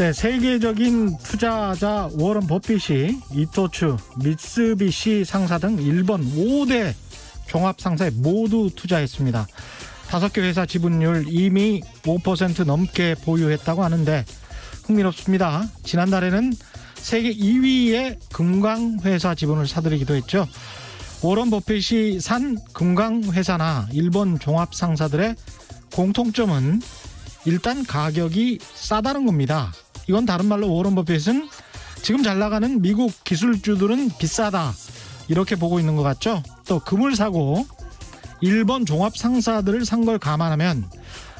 네, 세계적인 투자자 워런 버핏이 이토츠, 미쓰비시 상사 등 일본 5대 종합상사에 모두 투자했습니다. 다섯 개 회사 지분율 이미 5% 넘게 보유했다고 하는데 흥미롭습니다. 지난달에는 세계 2위의 금강회사 지분을 사들이기도 했죠. 워런 버핏이 산 금강회사나 일본 종합상사들의 공통점은 일단 가격이 싸다는 겁니다. 이건 다른 말로 워런 버핏은 지금 잘 나가는 미국 기술주들은 비싸다 이렇게 보고 있는 것 같죠. 또 금을 사고 일본 종합 상사들을 산 걸 감안하면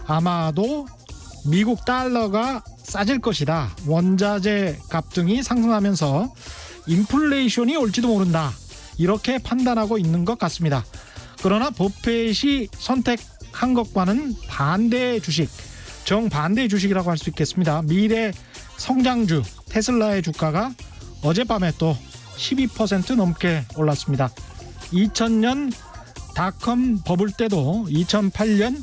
아마도 미국 달러가 싸질 것이다. 원자재 값 등이 상승하면서 인플레이션이 올지도 모른다. 이렇게 판단하고 있는 것 같습니다. 그러나 버핏이 선택한 것과는 반대의 주식, 정반대의 주식이라고 할 수 있겠습니다. 미래 성장주 테슬라의 주가가 어젯밤에 또 12% 넘게 올랐습니다. 2000년 닷컴 버블 때도 2008년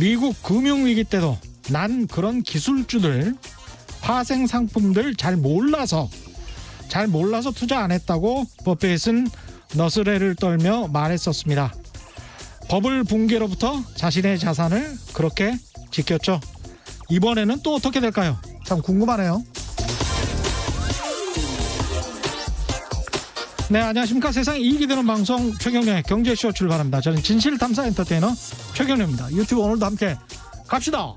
미국 금융위기 때도 난 그런 기술주들 파생 상품들 잘 몰라서 잘 몰라서 투자 안 했다고 버핏은 너스레를 떨며 말했었습니다. 버블 붕괴로부터 자신의 자산을 그렇게 지켰죠. 이번에는 또 어떻게 될까요? 참 궁금하네요. 네, 안녕하십니까. 세상 이익이 되는 방송 최경련의 경제쇼 출발합니다. 저는 진실탐사 엔터테이너 최경련입니다. 유튜브 오늘도 함께 갑시다.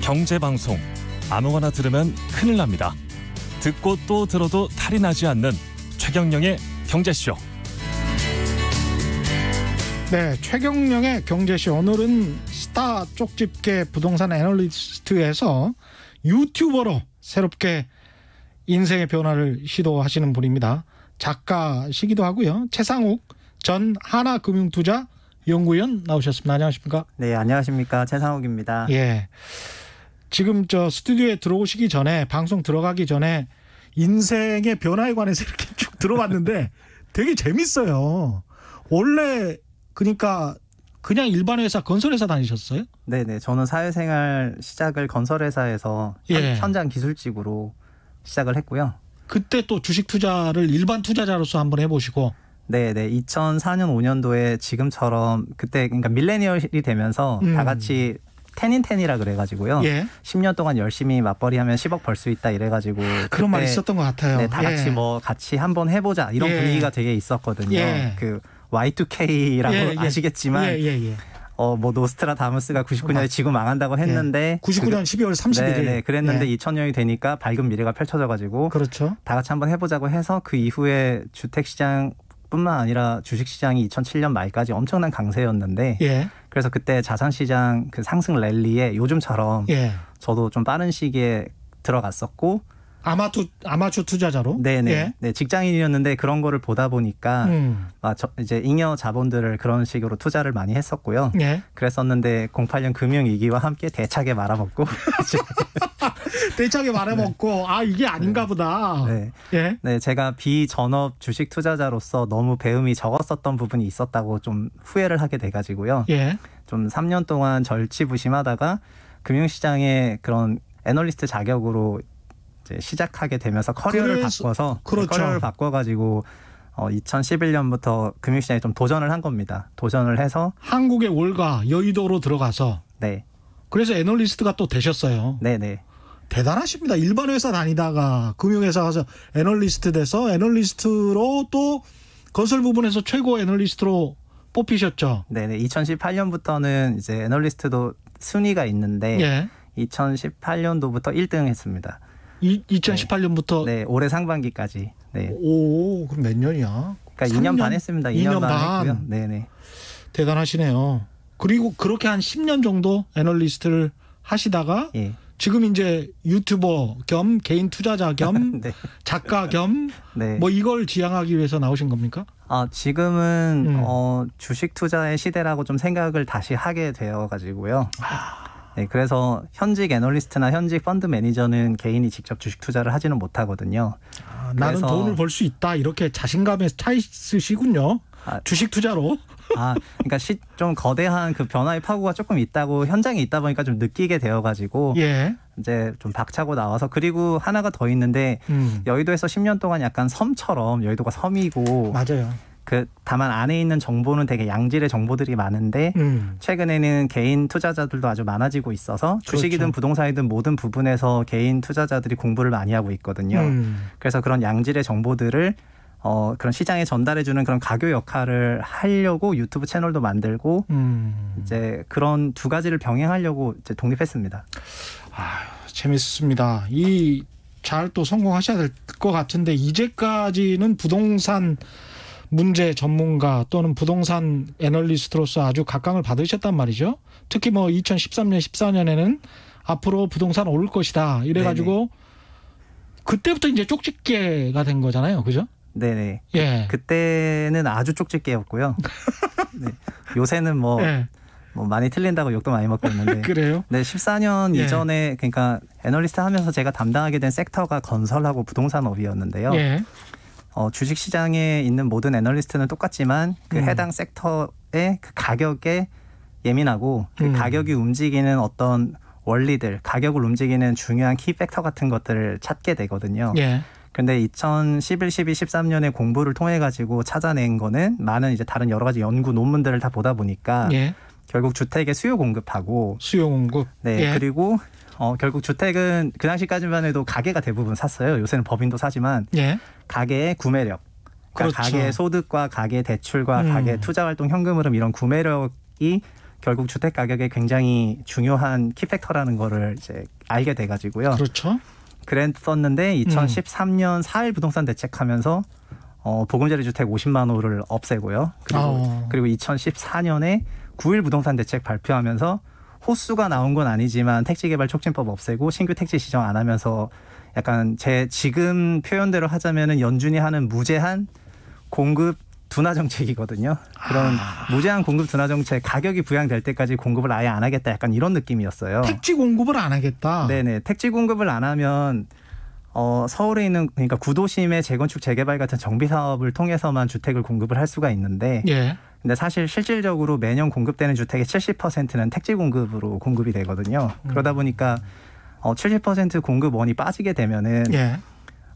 경제방송 아무거나 들으면 큰일 납니다. 듣고 또 들어도 탈이 나지 않는 최경령의 경제쇼. 네, 최경령의 경제쇼 오늘은 스타 쪽집게 부동산 애널리스트에서 유튜버로 새롭게 인생의 변화를 시도하시는 분입니다. 작가시기도 하고요. 최상욱 전 하나금융투자 연구위원 나오셨습니다. 안녕하십니까? 네, 안녕하십니까? 최상욱입니다. 예. 지금 저 스튜디오에 들어오시기 전에 방송 들어가기 전에 인생의 변화에 관해서 이렇게 쭉 들어봤는데 되게 재밌어요. 원래 그러니까 그냥 일반 회사 건설회사 다니셨어요? 네네 저는 사회생활 시작을 건설회사에서 예. 현장 기술직으로 시작을 했고요. 그때 또 주식 투자를 일반 투자자로서 한번 해보시고 네네 2004년 5년도에 지금처럼 그때 그러니까 밀레니얼이 되면서 음. 다 같이 텐인텐이라 그래가지고요. 예. 10년 동안 열심히 맞벌이하면 10억 벌 수 있다 이래가지고 아, 그런 그때, 말 있었던 것 같아요. 네, 다 예. 같이 예. 뭐 같이 한번 해보자 이런 예. 분위기가 되게 있었거든요. 예. 그 Y2K라고 예, 아시겠지만. 어, 뭐, 노스트라다무스가 99년에 어, 지구 망한다고 했는데. 99년 12월 31일. 네, 네 그랬는데 2000년이 되니까 밝은 미래가 펼쳐져가지고. 그렇죠. 다 같이 한번 해보자고 해서 그 이후에 주택시장 뿐만 아니라 주식시장이 2007년 말까지 엄청난 강세였는데. 그래서 그때 자산시장 그 상승 랠리에 요즘처럼 예. 저도 좀 빠른 시기에 들어갔었고 아마추 아마추 투자자로? 네네. 예. 네 직장인이었는데 그런 거를 보다 보니까 음. 아, 저, 이제 잉여 자본들을 그런 식으로 투자를 많이 했었고요. 예. 그랬었는데 08년 금융 위기와 함께 대차게 말아먹고 대차게 말아먹고 네. 아 이게 아닌가 네. 보다. 네. 예. 네 제가 비전업 주식 투자자로서 너무 배움이 적었었던 부분이 있었다고 좀 후회를 하게 돼가지고요. 예. 좀 3년 동안 절치부심하다가 금융시장에 그런 애널리스트 자격으로 이제 시작하게 되면서 커리어를 그래서, 바꿔서 네, 그렇죠. 커리어를 바꿔가지고 어, 2011년부터 금융시장에 좀 도전을 한 겁니다. 도전을 해서 한국의 월가 여의도로 들어가서 네. 그래서 애널리스트가 또 되셨어요. 네네. 네. 대단하십니다. 일반 회사 다니다가 금융회사 가서 애널리스트 돼서 애널리스트로 또 건설 부분에서 최고 애널리스트로 뽑히셨죠. 네네. 2018년부터는 이제 애널리스트도 순위가 있는데 예. 2018년도부터 1등 했습니다. 이, 2018년부터 네, 올해 상반기까지. 네. 오, 그럼 몇 년이야? 그러니까 2년 반 했습니다. 2년, 2년 반, 했 네, 네. 대단하시네요. 그리고 그렇게 한 10년 정도 애널리스트를 하시다가 예. 지금 이제 유튜버 겸 개인 투자자 겸 네. 작가 겸뭐 네. 뭐 이걸 지향하기 위해서 나오신 겁니까? 아 지금은 음. 어, 주식 투자의 시대라고 좀 생각을 다시 하게 되어 가지고요. 아. 네, 그래서 현직 애널리스트나 현직 펀드 매니저는 개인이 직접 주식 투자를 하지는 못하거든요. 아, 나는 돈을 벌 수 있다 이렇게 자신감에 차 있으시군요. 아, 주식 투자로. 아, 그러니까 시, 좀 거대한 그 변화의 파고가 조금 있다고 현장에 있다 보니까 좀 느끼게 되어가지고 예. 이제 좀 박차고 나와서 그리고 하나가 더 있는데 음. 여의도에서 10년 동안 약간 섬처럼 여의도가 섬이고 맞아요. 그 다만 안에 있는 정보는 되게 양질의 정보들이 많은데 음. 최근에는 개인 투자자들도 아주 많아지고 있어서 그렇죠. 주식이든 그렇죠. 부동산이든 모든 부분에서 개인 투자자들이 공부를 많이 하고 있거든요. 음. 그래서 그런 양질의 정보들을 어, 그런 시장에 전달해주는 그런 가교 역할을 하려고 유튜브 채널도 만들고, 음. 이제 그런 두 가지를 병행하려고 이제 독립했습니다. 아 재밌습니다. 이 잘 또 성공하셔야 될 것 같은데, 이제까지는 부동산 문제 전문가 또는 부동산 애널리스트로서 아주 각광을 받으셨단 말이죠. 특히 뭐 2013년, 14년에는 앞으로 부동산 오를 것이다. 이래가지고 네네. 그때부터 이제 쪽집게가 된 거잖아요. 그죠? 네네. 그 예. 그때는 아주 쪽집게였고요. 네. 요새는 뭐, 예. 뭐 많이 틀린다고 욕도 많이 먹고 있는데. 그래요? 네, 14년 예. 이전에 그러니까 애널리스트 하면서 제가 담당하게 된 섹터가 건설하고 부동산업이었는데요. 예. 어, 주식 시장에 있는 모든 애널리스트는 똑같지만 그 음. 해당 섹터의 그 가격에 예민하고 그 음. 가격이 움직이는 어떤 원리들, 가격을 움직이는 중요한 키 팩터 같은 것들을 찾게 되거든요. 예. 근데 2011, 12, 13년에 공부를 통해 가지고 찾아낸 거는 많은 이제 다른 여러 가지 연구 논문들을 다 보다 보니까 예. 결국 주택의 수요 공급하고 수요 공급 네 예. 그리고 어, 결국 주택은 그 당시까지만 해도 가게가 대부분 샀어요. 요새는 법인도 사지만 예. 가게의 구매력, 그러니까 그렇죠. 가게 소득과 가게 대출과 음. 가게 투자 활동 현금 흐름 이런 구매력이 결국 주택 가격에 굉장히 중요한 키팩터라는 거를 이제 알게 돼 가지고요. 그렇죠. 그랬었는데 2013년 음. 4일 부동산 대책하면서 어, 보금자리 주택 50만 호를 없애고요. 그리고 아오. 그리고 2014년에 9일 부동산 대책 발표하면서 호수가 나온 건 아니지만 택지개발 촉진법 없애고 신규 택지 시정안 하면서 약간 제 지금 표현대로 하자면은 연준이 하는 무제한 공급 둔화 정책이거든요. 그런 아... 무제한 공급 둔화 정책 가격이 부양될 때까지 공급을 아예 안 하겠다 약간 이런 느낌이었어요. 택지 공급을 안 하겠다. 네네 택지 공급을 안 하면 어, 서울에 있는 그러니까 구도심의 재건축 재개발 같은 정비 사업을 통해서만 주택을 공급을 할 수가 있는데 예. 근데 사실 실질적으로 매년 공급되는 주택의 70%는 택지 공급으로 공급이 되거든요. 음. 그러다 보니까 어70% 공급원이 빠지게 되면은 예.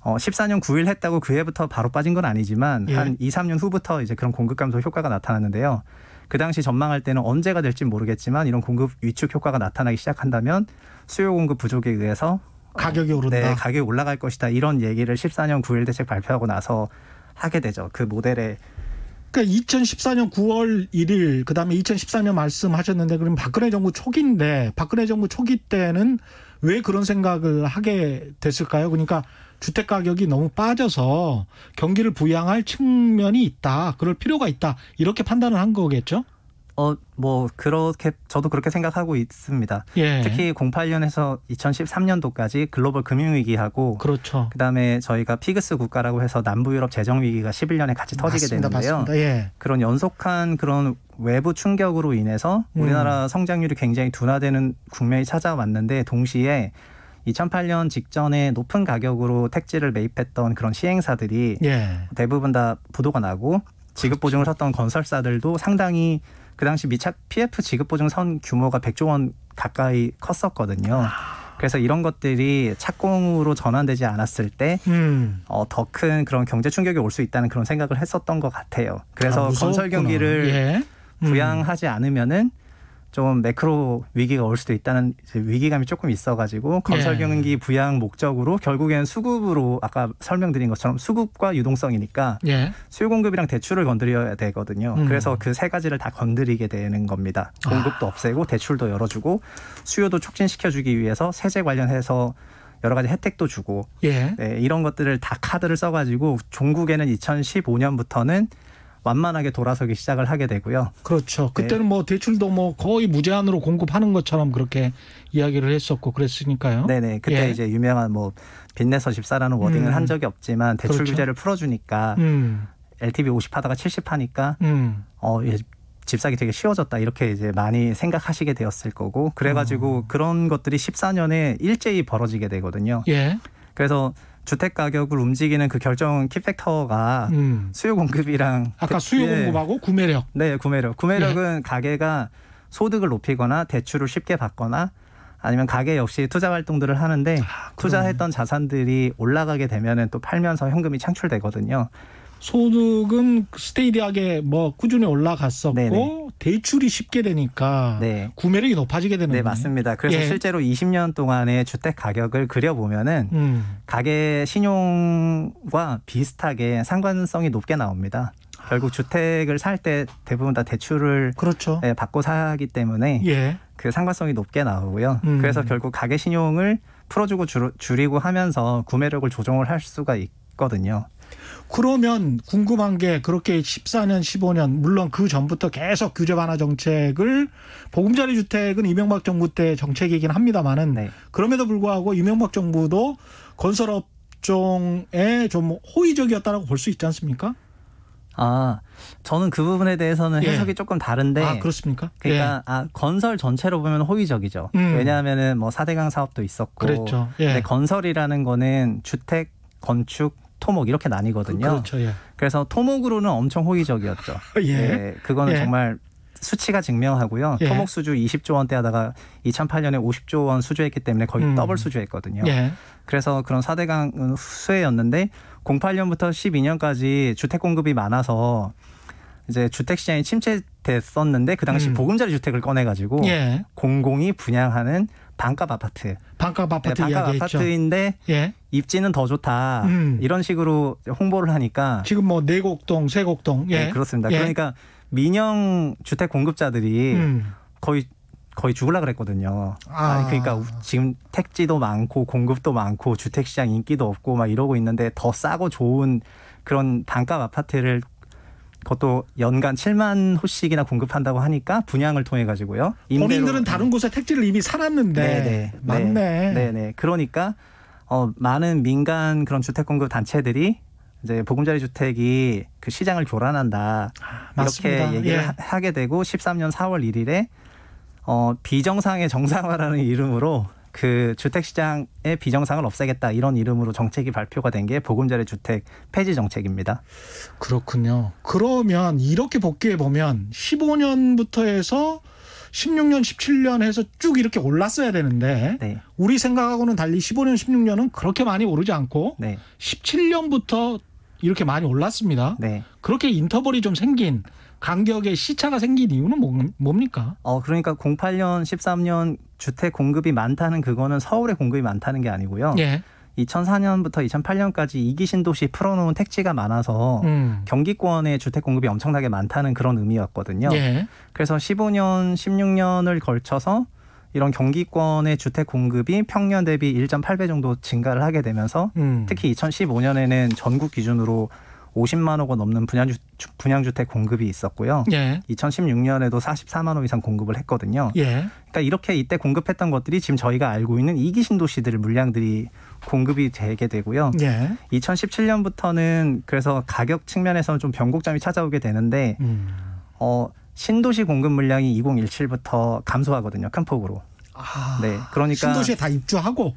어 14년 9일 했다고 그 해부터 바로 빠진 건 아니지만 예. 한 2, 3년 후부터 이제 그런 공급 감소 효과가 나타났는데요. 그 당시 전망할 때는 언제가 될지 모르겠지만 이런 공급 위축 효과가 나타나기 시작한다면 수요 공급 부족에 의해서 가격이 오른다. 네, 가격이 올라갈 것이다. 이런 얘기를 14년 9일 대책 발표하고 나서 하게 되죠. 그 모델의 그러니까 2014년 9월 1일 그다음에 2014년 말씀하셨는데 그럼 박근혜 정부 초기인데 박근혜 정부 초기 때는 왜 그런 생각을 하게 됐을까요? 그러니까 주택 가격이 너무 빠져서 경기를 부양할 측면이 있다. 그럴 필요가 있다. 이렇게 판단을 한 거겠죠? 어, 뭐, 그렇게, 저도 그렇게 생각하고 있습니다. 예. 특히 08년에서 2013년도까지 글로벌 금융위기하고. 그렇죠. 그 다음에 저희가 피그스 국가라고 해서 남부유럽 재정위기가 11년에 같이 터지게 맞습니다, 되는데요. 맞습니다. 예. 그런 연속한 그런 외부 충격으로 인해서 음. 우리나라 음. 성장률이 굉장히 둔화되는 국면이 찾아왔는데 동시에 2008년 직전에 높은 가격으로 택지를 매입했던 그런 시행사들이 예. 대부분 다 부도가 나고 지급 보증을 섰던 그렇죠. 건설사들도 상당히 그 당시 미차 PF 지급 보증 선 규모가 100조 원 가까이 컸었거든요. 아. 그래서 이런 것들이 착공으로 전환되지 않았을 때 음. 어, 더 큰 그런 경제 충격이 올 수 있다는 그런 생각을 했었던 것 같아요. 그래서 아, 건설 경기를 예. 음. 부양하지 않으면은 좀 매크로 위기가 올 수도 있다는 위기감이 조금 있어가지고 건설 경기 예. 부양 목적으로 결국엔 수급으로 아까 설명드린 것처럼 수급과 유동성이니까 예. 수요 공급이랑 대출을 건드려야 되거든요. 음. 그래서 그 세 가지를 다 건드리게 되는 겁니다. 아. 공급도 아. 없애고 대출도 열어주고 수요도 촉진시켜주기 위해서 세제 관련해서 여러 가지 혜택도 주고 예. 네, 이런 것들을 다 카드를 써가지고 종국에는 2015년부터는 완만하게 돌아서기 시작을 하게 되고요. 그렇죠. 네. 그때는 네. 뭐 대출도 뭐 거의 무제한으로 공급하는 것처럼 그렇게 이야기를 했었고 그랬으니까요. 네네. 그때 예. 이제 유명한 뭐 빚내서 집사라는 워딩을 음. 한 적이 없지만 대출 그렇죠. 규제를 풀어주니까 음. LTV 50 하다가 70 하니까 음. 어 집사기 되게 쉬워졌다 이렇게 이제 많이 생각하시게 되었을 거고 그래가지고 음. 그런 것들이 14년에 일제히 벌어지게 되거든요. 예. 그래서 주택 가격을 움직이는 그 결정 키팩터가 음. 수요 공급이랑 아까 수요 예. 공급하고 구매력. 네, 구매력. 구매력은 예. 가게가 소득을 높이거나 대출을 쉽게 받거나 아니면 가게 역시 투자 활동들을 하는데 아, 투자했던 자산들이 올라가게 되면은 또 팔면서 현금이 창출되거든요. 소득은 스테이디하게 뭐 꾸준히 올라갔었고 네네. 대출이 쉽게 되니까 네. 구매력이 높아지게 되는 네, 맞습니다. 그래서 예. 실제로 20년 동안의 주택 가격을 그려보면은 음. 가계 신용과 비슷하게 상관성이 높게 나옵니다. 결국 아. 주택을 살 때 대부분 다 대출을 그렇죠. 네, 받고 사기 때문에 예. 그 상관성이 높게 나오고요. 음. 그래서 결국 가계 신용을 풀어주고 줄, 줄이고 하면서 구매력을 조정을 할 수가 있거든요. 그러면 궁금한 게 그렇게 14년, 15년 물론 그 전부터 계속 규제 완화 정책을 보금자리 주택은 이명박 정부 때 정책이긴 합니다만은 네. 그럼에도 불구하고 이명박 정부도 건설업 종에 좀 호의적이었다라고 볼 수 있지 않습니까? 아, 저는 그 부분에 대해서는 예. 해석이 조금 다른데. 아, 그렇습니까? 그러니까, 예. 아, 건설 전체로 보면 호의적이죠. 음. 왜냐하면은 뭐 4대강 사업도 있었고. 그랬죠. 예. 근데 건설이라는 거는 주택, 건축, 토목 이렇게 나뉘거든요. 그, 그렇죠, 예. 그래서 토목으로는 엄청 호의적이었죠. 예. 예 그거는 예. 정말 수치가 증명하고요. 예. 토목 수주 20조 원대 하다가 2008년에 50조 원 수주했기 때문에 거의 음. 더블 수주했거든요. 예. 그래서 그런 4대강은 수혜였는데 08년부터 12년까지 주택 공급이 많아서 이제 주택 시장이 침체됐었는데 그 당시 음. 보금자리 주택을 꺼내 가지고 예. 공공이 분양하는 반값 아파트. 반값 아파트 네, 반값 아파트인데 예. 입지는 더 좋다. 음. 이런 식으로 홍보를 하니까 지금 뭐 내곡동, 네 세곡동. 예. 네, 그렇습니다. 예. 그러니까 민영 주택 공급자들이 음. 거의 거의 죽을라 그랬거든요. 아. 아니, 그러니까 지금 택지도 많고 공급도 많고 주택 시장 인기도 없고 막 이러고 있는데 더 싸고 좋은 그런 반값 아파트를 그것도 연간 7만 호씩이나 공급한다고 하니까 분양을 통해 가지고요. 본인들은 네. 다른 곳에 택지를 이미 살았는데 네네, 네. 맞네. 네네. 네, 그러니까 어, 많은 민간 그런 주택 공급 단체들이 이제 보금자리 주택이 그 시장을 교란한다 아, 이렇게 얘기를 예. 하게 되고 13년 4월 1일에 어, 비정상의 정상화라는 이름으로 그 주택시장의 비정상을 없애겠다 이런 이름으로 정책이 발표가 된 게 보금자리 주택 폐지 정책입니다. 그렇군요. 그러면 이렇게 복귀해 보면 15년부터 해서 16년, 17년 해서 쭉 이렇게 올랐어야 되는데 네. 우리 생각하고는 달리 15년, 16년은 그렇게 많이 오르지 않고 네. 17년부터 이렇게 많이 올랐습니다. 네. 그렇게 인터벌이 좀 생긴 간격의 시차가 생긴 이유는 뭐, 뭡니까? 어, 그러니까 08년, 13년 주택 공급이 많다는 그거는 서울에 공급이 많다는 게 아니고요. 예. 2004년부터 2008년까지 이기신도시 풀어놓은 택지가 많아서 음. 경기권의 주택 공급이 엄청나게 많다는 그런 의미였거든요. 예. 그래서 15년, 16년을 걸쳐서 이런 경기권의 주택 공급이 평년 대비 1.8배 정도 증가를 하게 되면서 음. 특히 2015년에는 전국 기준으로 50만 호가 넘는 분양주, 분양주택 공급이 있었고요. 예. 2016년에도 44만 호 이상 공급을 했거든요. 예. 그러니까 이렇게 이때 공급했던 것들이 지금 저희가 알고 있는 이기 신도시들 물량들이 공급이 되게 되고요. 예. 2017년부터는 그래서 가격 측면에서는 좀 변곡점이 찾아오게 되는데 음. 어, 신도시 공급 물량이 2017부터 감소하거든요. 큰 폭으로. 아, 네. 그러니까 신도시에 다 입주하고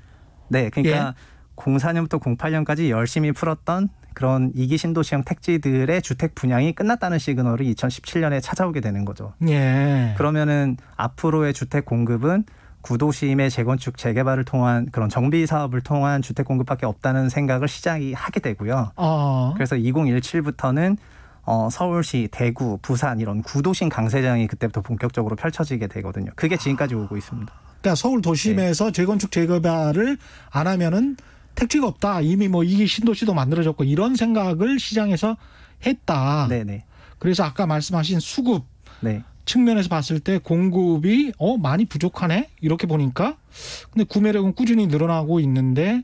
네. 그러니까 예. 04년부터 08년까지 열심히 풀었던 그런 이기신도시형 택지들의 주택 분양이 끝났다는 시그널이 2017년에 찾아오게 되는 거죠. 예. 그러면은 앞으로의 주택 공급은 구도심의 재건축 재개발을 통한 그런 정비 사업을 통한 주택 공급밖에 없다는 생각을 시작이 하게 되고요. 어. 그래서 2017부터는 어, 서울시, 대구, 부산 이런 구도심 강세장이 그때부터 본격적으로 펼쳐지게 되거든요. 그게 지금까지 아. 오고 있습니다. 그러니까 서울 도심에서 네. 재건축 재개발을 안 하면은 택지가 없다. 이미 뭐 이게 신도시도 만들어졌고 이런 생각을 시장에서 했다. 네네. 그래서 아까 말씀하신 수급 네. 측면에서 봤을 때 공급이 어 많이 부족하네 이렇게 보니까 근데 구매력은 꾸준히 늘어나고 있는데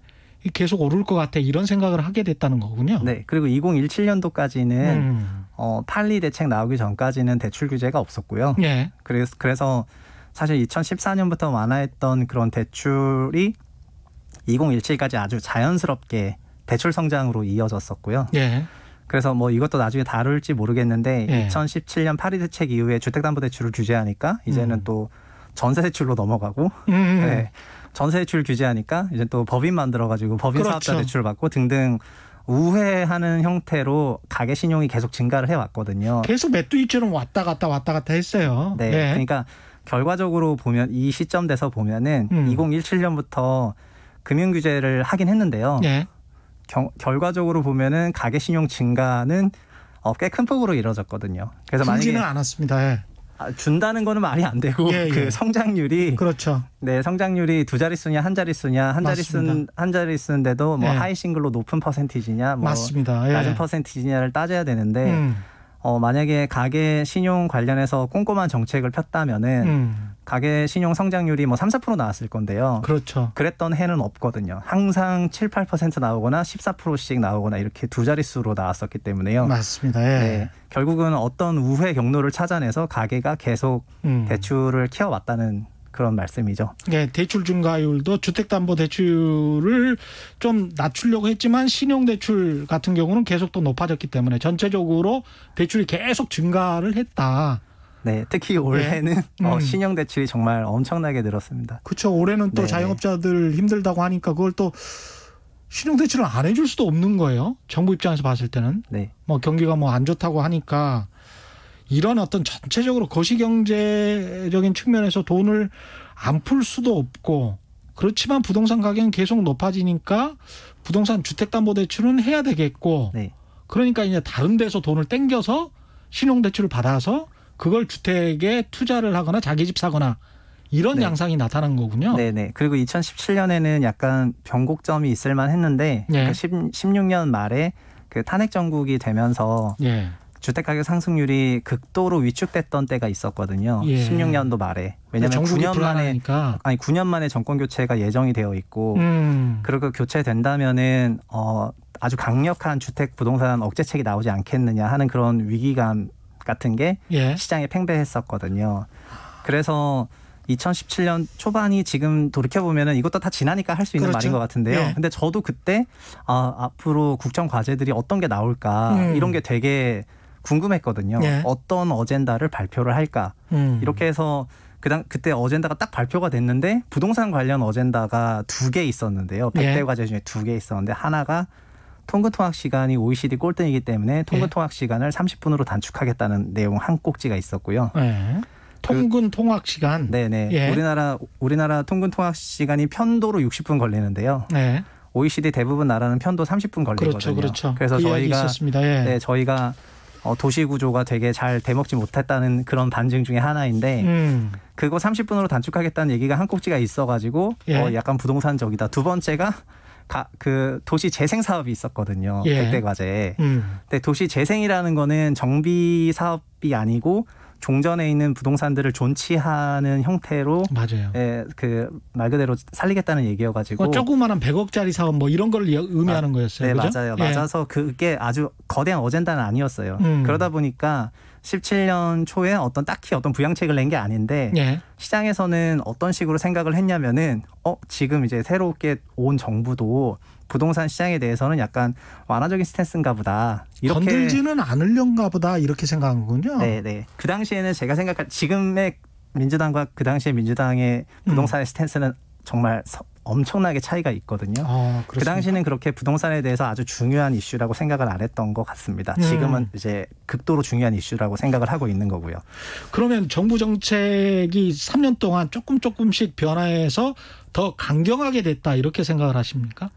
계속 오를 것 같아 이런 생각을 하게 됐다는 거군요. 네. 그리고 2017년도까지는 음. 어, 판리 대책 나오기 전까지는 대출 규제가 없었고요. 예. 그래서 그래서 사실 2014년부터 완화했던 그런 대출이 2017까지 아주 자연스럽게 대출 성장으로 이어졌었고요. 예. 그래서 뭐 이것도 나중에 다룰지 모르겠는데 예. 2017년 파리 대책 이후에 주택담보대출을 규제하니까 이제는 음. 또 전세 대출로 넘어가고 음, 음, 음. 네. 전세 대출 규제하니까 이제 또 법인 만들어 가지고 법인 그렇죠. 사업자 대출 받고 등등 우회하는 형태로 가계 신용이 계속 증가를 해 왔거든요. 계속 메뚜기처럼 왔다 갔다 왔다 갔다 했어요. 네. 네. 그러니까 결과적으로 보면 이 시점 돼서 보면은 음. 2017년부터 금융 규제를 하긴 했는데요. 네. 겨, 결과적으로 보면은 가계 신용 증가는 어, 꽤 큰 폭으로 이루어졌거든요. 그래서 만약에 않았습니다. 예. 아, 준다는 거는 말이 안 되고 예, 그 예. 성장률이 그렇죠. 네, 성장률이 두 자릿수냐 한 자릿수냐 한 자릿수 는한 자릿수인데도 뭐 예. 하이 싱글로 높은 퍼센티지냐 뭐 맞습니다. 예. 낮은 퍼센티지냐를 따져야 되는데 음. 어, 만약에 가계 신용 관련해서 꼼꼼한 정책을 폈다면은 음. 가계 신용 성장률이 뭐 3, 4% 나왔을 건데요. 그렇죠. 그랬던 해는 없거든요. 항상 7, 8% 나오거나 14%씩 나오거나 이렇게 두 자릿수로 나왔었기 때문에요. 맞습니다. 네. 예. 네. 결국은 어떤 우회 경로를 찾아내서 가계가 계속 음. 대출을 키워왔다는 그런 말씀이죠. 네, 대출 증가율도 주택담보대출을 좀 낮추려고 했지만 신용대출 같은 경우는 계속 또 높아졌기 때문에 전체적으로 대출이 계속 증가를 했다. 네, 특히 올해는 네. 어, 음. 신용 대출이 정말 엄청나게 늘었습니다. 그렇죠. 올해는 또 네. 자영업자들 힘들다고 하니까 그걸 또 신용 대출을 안 해줄 수도 없는 거예요. 정부 입장에서 봤을 때는 네. 뭐 경기가 뭐 안 좋다고 하니까 이런 어떤 전체적으로 거시경제적인 측면에서 돈을 안 풀 수도 없고 그렇지만 부동산 가격은 계속 높아지니까 부동산 주택담보대출은 해야 되겠고 네. 그러니까 이제 다른 데서 돈을 땡겨서 신용대출을 받아서 그걸 주택에 투자를 하거나 자기 집 사거나 이런 네. 양상이 나타난 거군요. 네네. 네. 그리고 2017년에는 약간 변곡점이 있을만 했는데 네. 그 그러니까 16년 말에 그 탄핵 정국이 되면서 네. 주택가격 상승률이 극도로 위축됐던 때가 있었거든요. 예. 16년도 말에. 왜냐하면 9년 그러니까 만에 아니 9년 만에 정권 교체가 예정이 되어 있고 음. 그리고 교체된다면은 어 아주 강력한 주택 부동산 억제책이 나오지 않겠느냐 하는 그런 위기감 같은 게 예. 시장에 팽배했었거든요. 그래서 2017년 초반이 지금 돌이켜 보면은 이것도 다 지나니까 할 수 있는 그렇죠. 말인 것 같은데요. 예. 근데 저도 그때 아 앞으로 국정 과제들이 어떤 게 나올까 음. 이런 게 되게 궁금했거든요. 예. 어떤 어젠다를 발표를 할까. 음. 이렇게 해서 그당 그때 어젠다가 딱 발표가 됐는데 부동산 관련 어젠다가 두 개 있었는데요. 백대 예. 과제 중에 두 개 있었는데 하나가 통근 통학 시간이 OECD 꼴등이기 때문에 통근 통학 예. 시간을 30분으로 단축하겠다는 내용 한 꼭지가 있었고요. 예. 통근 통학 그 시간. 네네. 예. 우리나라 우리나라 통근 통학 시간이 편도로 60분 걸리는데요. OECD 예. 대부분 나라는 편도 30분 걸리거든요. 그렇죠, 그렇죠. 그래서 그 저희가 있었습니다. 네, 저희가 어, 도시 구조가 되게 잘 대먹지 못했다는 그런 반증 중에 하나인데 음. 그거 30분으로 단축하겠다는 얘기가 한 꼭지가 있어가지고 예. 어, 약간 부동산적이다. 두 번째가 가, 그 도시 재생 사업이 있었거든요. 예. 백대 과제에. 음. 근데 도시 재생이라는 거는 정비 사업이 아니고 종전에 있는 부동산들을 존치하는 형태로 맞아요. 예, 그 말 그대로 살리겠다는 얘기여가지고 어, 뭐 조그만한 100억짜리 사업 뭐 이런 걸 의미하는 아, 거였어요. 네 그죠? 맞아요. 예. 맞아서 그게 아주 거대한 어젠다는 아니었어요. 음. 그러다 보니까 17년 초에 어떤 딱히 어떤 부양책을 낸 게 아닌데 예. 시장에서는 어떤 식으로 생각을 했냐면은 어 지금 이제 새롭게 온 정부도 부동산 시장에 대해서는 약간 완화적인 스탠스인가 보다. 이렇게 건들지는 않으려가 보다 이렇게 생각하는군요. 네, 네. 그 당시에는 제가 생각할 지금의 민주당과 그 당시의 민주당의 음. 부동산의 음. 스탠스는 정말 엄청나게 차이가 있거든요. 아, 그 당시는 그렇게 부동산에 대해서 아주 중요한 이슈라고 생각을 안 했던 것 같습니다. 지금은 음. 이제 극도로 중요한 이슈라고 생각을 하고 있는 거고요. 그러면 정부 정책이 3년 동안 조금 조금씩 변화해서 더 강경하게 됐다 이렇게 생각을 하십니까?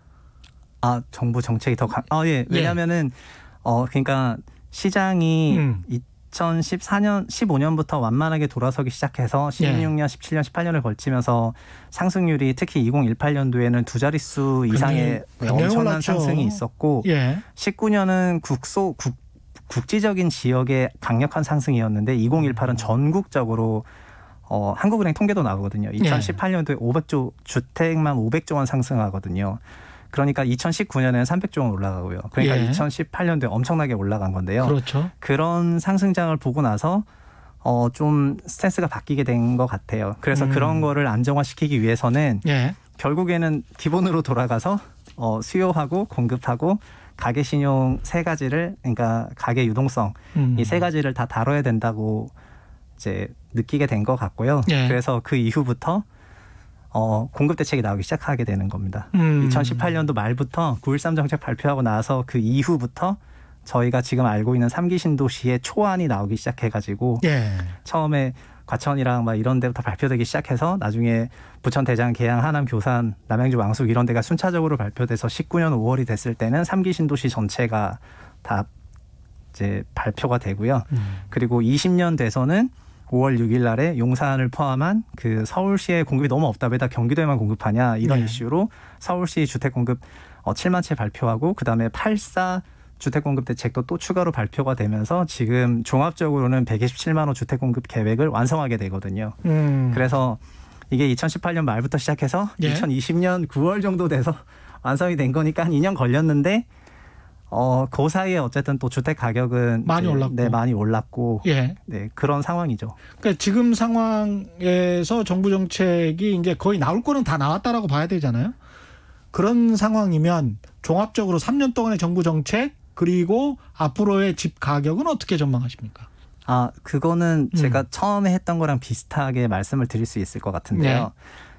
아 정부 정책이 더 강. 아 예. 예. 왜냐면은 예. 어 그러니까 시장이 음. 2014년 15년부터 완만하게 돌아서기 시작해서 16년, 예. 17년, 18년을 걸치면서 상승률이 특히 2018년도에는 두 자릿수 이상의 그 엄청난 상승이 있었고 예. 19년은 국소 국 국지적인 지역의 강력한 상승이었는데 2018은 음. 전국적으로 어, 한국은행 통계도 나오거든요. 2018년도에 예. 500조 주택만 500조 원 상승하거든요. 그러니까 2019년에는 300조 원 올라가고요. 그러니까 예. 2018년도에 엄청나게 올라간 건데요. 그렇죠. 그런 상승장을 보고 나서 어, 좀 스탠스가 바뀌게 된 것 같아요. 그래서 음. 그런 거를 안정화시키기 위해서는 예. 결국에는 기본으로 돌아가서 어, 수요하고 공급하고 가계 신용 세 가지를 그러니까 가계 유동성 음. 이세 가지를 다 다뤄야 된다고 이제 느끼게 된 것 같고요. 예. 그래서 그 이후부터 어, 공급 대책이 나오기 시작하게 되는 겁니다. 음. 2018년도 말부터 9.13 정책 발표하고 나서 그 이후부터 저희가 지금 알고 있는 삼기 신도시의 초안이 나오기 시작해가지고 예. 처음에 과천이랑 막 이런 데부터 발표되기 시작해서 나중에 부천 대장 계양 하남 교산 남양주 왕숙 이런 데가 순차적으로 발표돼서 19년 5월이 됐을 때는 삼기 신도시 전체가 다 이제 발표가 되고요. 음. 그리고 20년 돼서는 5월 6일 날에 용산을 포함한 그 서울시의 공급이 너무 없다 왜 다 경기도에만 공급하냐 이런 네. 이슈로 서울시 주택 공급 어 7만 채 발표하고 그다음에 84 주택 공급 대책도 또 추가로 발표가 되면서 지금 종합적으로는 127만 호 주택 공급 계획을 완성하게 되거든요. 음. 그래서 이게 2018년 말부터 시작해서 예? 2020년 9월 정도 돼서 완성이 된 거니까 한 2년 걸렸는데 어, 그 사이에 어쨌든 또 주택 가격은 많이 이제, 올랐고. 네, 많이 올랐고. 예. 네, 그런 상황이죠. 그러니까 지금 상황에서 정부 정책이 이제 거의 나올 거는 다 나왔다라고 봐야 되잖아요. 그런 상황이면 종합적으로 3년 동안의 정부 정책 그리고 앞으로의 집 가격은 어떻게 전망하십니까? 아, 그거는 음. 제가 처음에 했던 거랑 비슷하게 말씀을 드릴 수 있을 것 같은데요. 네.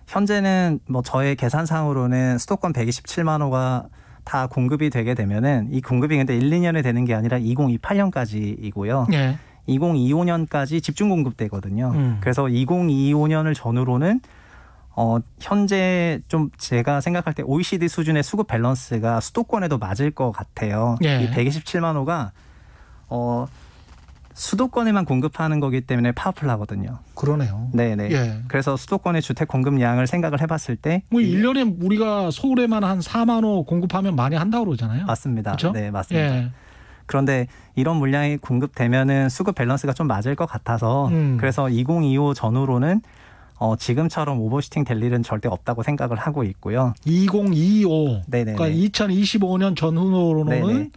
현재는 뭐 저의 계산상으로는 수도권 127만 호가 다 공급이 되게 되면은 이 공급이 근데 1, 2년에 되는 게 아니라 2028년까지이고요. 네. 예. 2025년까지 집중 공급되거든요. 음. 그래서 2025년을 전후로는 어, 현재 좀 제가 생각할 때 OECD 수준의 수급 밸런스가 수도권에도 맞을 것 같아요. 네. 이 127만 호가 어, 수도권에만 공급하는 거기 때문에 파워풀하거든요. 그러네요. 네네. 예. 그래서 수도권의 주택 공급량을 생각을 해봤을 때. 뭐 1년에 우리가 서울에만 한 4만 호 공급하면 많이 한다고 그러잖아요. 맞습니다. 그쵸? 네, 맞습니다. 예. 그런데 이런 물량이 공급되면은 수급 밸런스가 좀 맞을 것 같아서 음. 그래서 2025 전후로는 어, 지금처럼 오버시팅될 일은 절대 없다고 생각을 하고 있고요. 2025. 네네. 그러니까 2025년 전후로는 네네.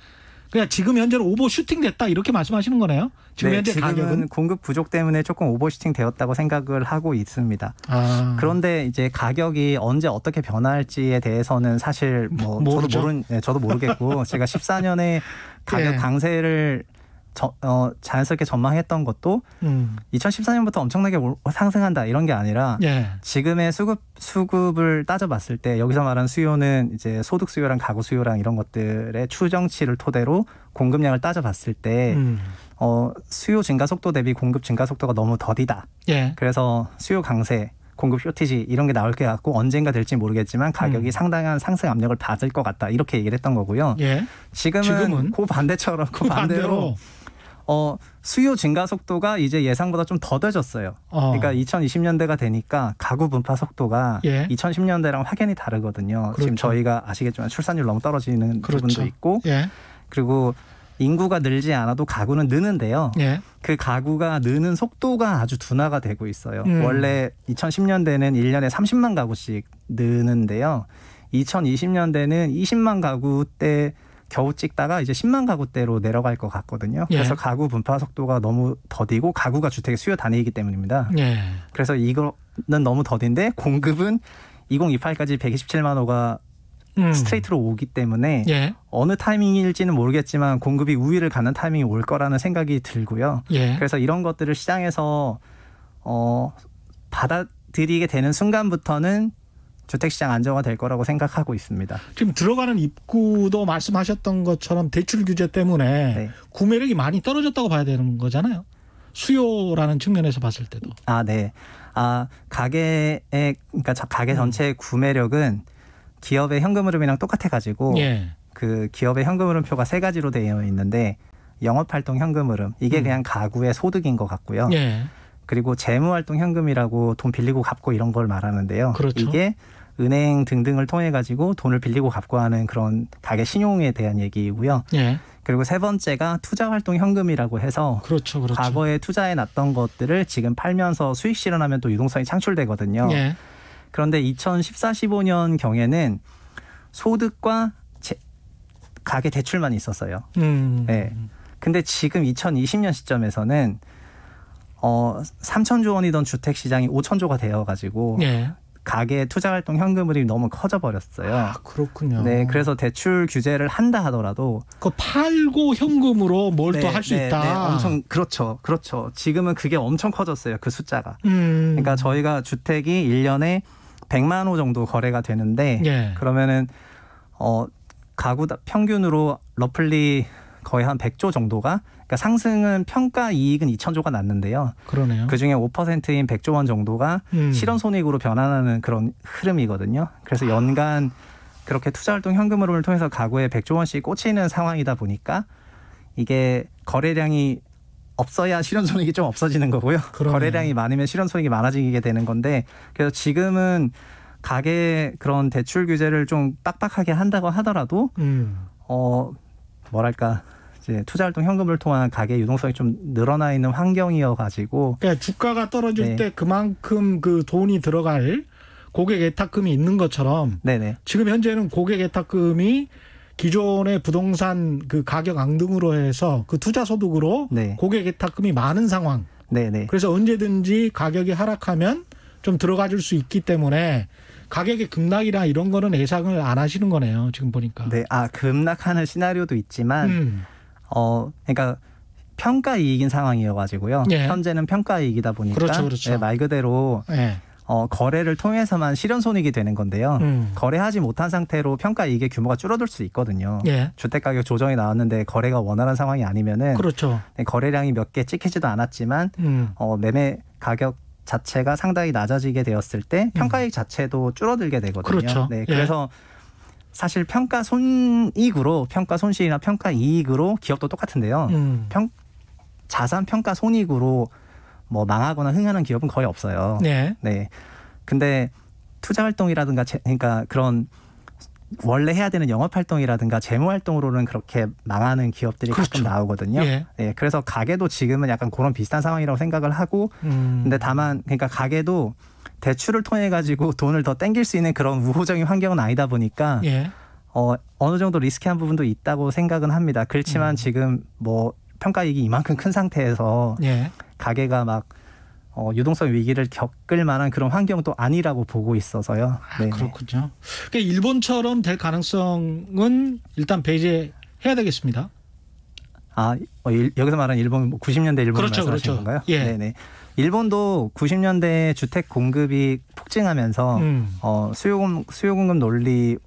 그냥 지금 현재는 오버 슈팅 됐다 이렇게 말씀하시는 거네요. 지금 네, 현재 가격은 공급 부족 때문에 조금 오버 슈팅 되었다고 생각을 하고 있습니다. 아. 그런데 이제 가격이 언제 어떻게 변할지에 대해서는 사실 뭐 모르죠. 저도 모르 네, 저도 모르겠고 제가 14년에 가격 네. 강세를 저, 어, 자연스럽게 전망했던 것도 음. 2014년부터 엄청나게 상승한다 이런 게 아니라 예. 지금의 수급 수급을 따져봤을 때 여기서 말하는 수요는 이제 소득 수요랑 가구 수요랑 이런 것들의 추정치를 토대로 공급량을 따져봤을 때 음. 어, 수요 증가 속도 대비 공급 증가 속도가 너무 더디다. 예. 그래서 수요 강세 공급 쇼티지 이런 게 나올 게 같고 언젠가 될지 모르겠지만 가격이 음. 상당한 상승 압력을 받을 것 같다 이렇게 얘기를 했던 거고요. 예. 지금은, 지금은 그 반대처럼 그 반대로, 반대로. 어, 수요 증가 속도가 이제 예상보다 좀 더뎌졌어요. 어. 그러니까 2020년대가 되니까 가구 분파 속도가 예. 2010년대랑 확연히 다르거든요. 그렇죠. 지금 저희가 아시겠지만 출산율 너무 떨어지는 그렇죠. 부분도 있고 예. 그리고 인구가 늘지 않아도 가구는 느는데요. 예. 그 가구가 느는 속도가 아주 둔화가 되고 있어요. 음. 원래 2010년대는 1년에 30만 가구씩 느는데요. 2020년대는 20만 가구 때 겨우 찍다가 이제 10만 가구대로 내려갈 것 같거든요. 예. 그래서 예. 가구 분파 속도가 너무 더디고 가구가 주택의 수요 단위이기 때문입니다. 예. 그래서 이거는 너무 더딘데 공급은 2028까지 127만 호가 음. 스트레이트로 오기 때문에 예. 어느 타이밍일지는 모르겠지만 공급이 우위를 가는 타이밍이 올 거라는 생각이 들고요. 예. 그래서 이런 것들을 시장에서 어 받아 들이게 되는 순간부터는 주택시장 안정화될 거라고 생각하고 있습니다. 지금 들어가는 입구도 말씀하셨던 것처럼 대출 규제 때문에 네. 구매력이 많이 떨어졌다고 봐야 되는 거잖아요. 수요라는 측면에서 봤을 때도. 아, 네. 아, 가게의 그러니까 가게 음. 전체의 구매력은 기업의 현금 흐름이랑 똑같아 가지고 예. 그 기업의 현금 흐름표가 세 가지로 되어 있는데 영업 활동 현금 흐름 이게 음. 그냥 가구의 소득인 것 같고요. 예. 그리고 재무 활동 현금이라고 돈 빌리고 갚고 이런 걸 말하는데요. 그렇죠. 이게 은행 등등을 통해 가지고 돈을 빌리고 갚고 하는 그런 가계 신용에 대한 얘기이고요. 예. 그리고 세 번째가 투자 활동 현금이라고 해서 그렇죠, 그렇죠. 과거에 투자해 놨던 것들을 지금 팔면서 수익 실현하면 또 유동성이 창출되거든요. 예. 그런데 2014, 15년 경에는 소득과 제, 가계 대출만 있었어요. 음. 네. 근데 지금 2020년 시점에서는 어 3천조 원이던 주택 시장이 5천조가 되어 가지고 예. 가계 투자 활동 현금흐름이 너무 커져 버렸어요. 아, 그렇군요. 네, 그래서 대출 규제를 한다 하더라도 그 팔고 현금으로 뭘 또 할수 네, 네, 있다. 네, 엄청 그렇죠. 그렇죠. 지금은 그게 엄청 커졌어요. 그 숫자가. 음. 그러니까 저희가 주택이 1년에 100만 호 정도 거래가 되는데 예. 그러면은 어 가구 평균으로 러플리 거의 한 100조 정도가 그러니까 상승은 평가 이익은 2천조가 났는데요. 그러네요. 그 중에 5%인 100조 원 정도가 음. 실현 손익으로 변환하는 그런 흐름이거든요. 그래서 연간 그렇게 투자 활동 현금흐름을 통해서 가구에 100조 원씩 꽂히는 상황이다 보니까 이게 거래량이 없어야 실현 손익이 좀 없어지는 거고요. 그러네 거래량이 많으면 실현 손익이 많아지게 되는 건데 그래서 지금은 가계 그런 대출 규제를 좀 빡빡하게 한다고 하더라도 음. 어 뭐랄까 이제 투자 활동 현금을 통한 가계 유동성이 좀 늘어나 있는 환경이어 가지고 그러니까 주가가 떨어질 네. 때 그만큼 그 돈이 들어갈 고객 예탁금이 있는 것처럼 네네. 지금 현재는 고객 예탁금이 기존의 부동산 그 가격 앙등으로 해서 그 투자 소득으로 네. 고객 예탁금이 많은 상황. 네네. 그래서 언제든지 가격이 하락하면 좀 들어가 줄 수 있기 때문에 가격의 급락이나 이런 거는 예상을 안 하시는 거네요. 지금 보니까. 네. 아, 급락하는 시나리오도 있지만 음. 어 그러니까 평가 이익인 상황이어가지고요. 예. 현재는 평가 이익이다 보니까 그렇죠, 그렇죠. 예, 말 그대로 예. 어, 거래를 통해서만 실현 손익이 되는 건데요. 음. 거래하지 못한 상태로 평가 이익의 규모가 줄어들 수 있거든요. 예. 주택 가격 조정이 나왔는데 거래가 원활한 상황이 아니면은 그렇죠. 네, 거래량이 몇 개 찍히지도 않았지만 음. 어, 매매 가격 자체가 상당히 낮아지게 되었을 때 평가액 음. 자체도 줄어들게 되거든요. 그렇죠. 네, 예. 그래서 예. 사실 평가 손익으로 평가 손실이나 평가 이익으로 기업도 똑같은데요. 음. 평, 자산 평가 손익으로 뭐 망하거나 흥하는 기업은 거의 없어요. 네. 네. 근데 투자 활동이라든가 제, 그러니까 그런 원래 해야 되는 영업 활동이라든가 재무 활동으로는 그렇게 망하는 기업들이 그렇죠. 가끔 나오거든요. 예. 네, 그래서 가게도 지금은 약간 그런 비슷한 상황이라고 생각을 하고, 음. 근데 다만 그러니까 가게도 대출을 통해 가지고 돈을 더 땡길 수 있는 그런 우호적인 환경은 아니다 보니까 예. 어, 어느 정도 리스키한 부분도 있다고 생각은 합니다. 그렇지만 음. 지금 뭐평가액이 이만큼 큰 상태에서 예. 가게가 막 어, 유동성 위기를 겪을 만한 그런 환경도 아니라고 보고 있어서요. 아, 그렇군요. 그러니까 일본처럼 될 가능성은 일단 배제해야 되겠습니다. 아 어, 일, 여기서 말하는 일본 90년대 뭐 일본 그렇죠, 말씀하신 그렇죠. 건가요? 예. 네네. 일본도 90년대 주택 공급이 폭증하면서 음. 어, 수요금 수요공급 논리로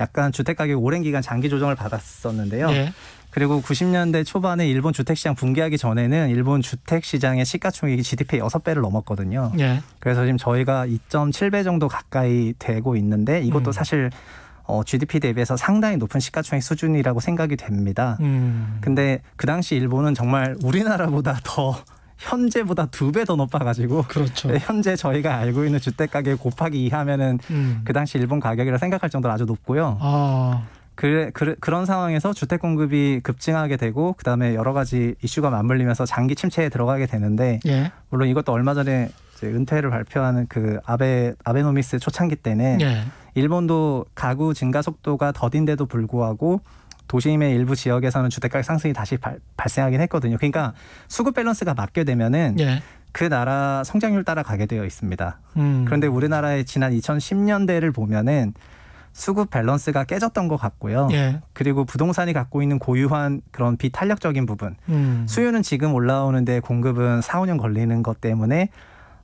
약간 주택 가격 오랜 기간 장기 조정을 받았었는데요. 예. 그리고 90년대 초반에 일본 주택시장 붕괴하기 전에는 일본 주택시장의 시가총액이 GDP 6배를 넘었거든요. 예. 그래서 지금 저희가 2.7배 정도 가까이 되고 있는데 이것도 음. 사실 어, GDP 대비해서 상당히 높은 시가총액 수준이라고 생각이 됩니다. 음. 근데 그 당시 일본은 정말 우리나라보다 더 현재보다 두 배 더 높아가지고 그렇죠. 네, 현재 저희가 알고 있는 주택 가격 곱하기 2 하면은 음. 그 당시 일본 가격이라 생각할 정도로 아주 높고요. 아. 그그 그런 상황에서 주택 공급이 급증하게 되고 그다음에 여러 가지 이슈가 맞물리면서 장기 침체에 들어가게 되는데 예. 물론 이것도 얼마 전에 은퇴를 발표하는 그 아베 아베노미스 초창기 때는 예. 일본도 가구 증가 속도가 더딘데도 불구하고 도심의 일부 지역에서는 주택가격 상승이 다시 발, 발생하긴 했거든요. 그러니까 수급 밸런스가 맞게 되면은 예. 그 나라 성장률 따라 가게 되어 있습니다. 음. 그런데 우리나라의 지난 2010년대를 보면은 수급 밸런스가 깨졌던 것 같고요. 예. 그리고 부동산이 갖고 있는 고유한 그런 비탄력적인 부분, 음. 수요는 지금 올라오는데 공급은 4, 5년 걸리는 것 때문에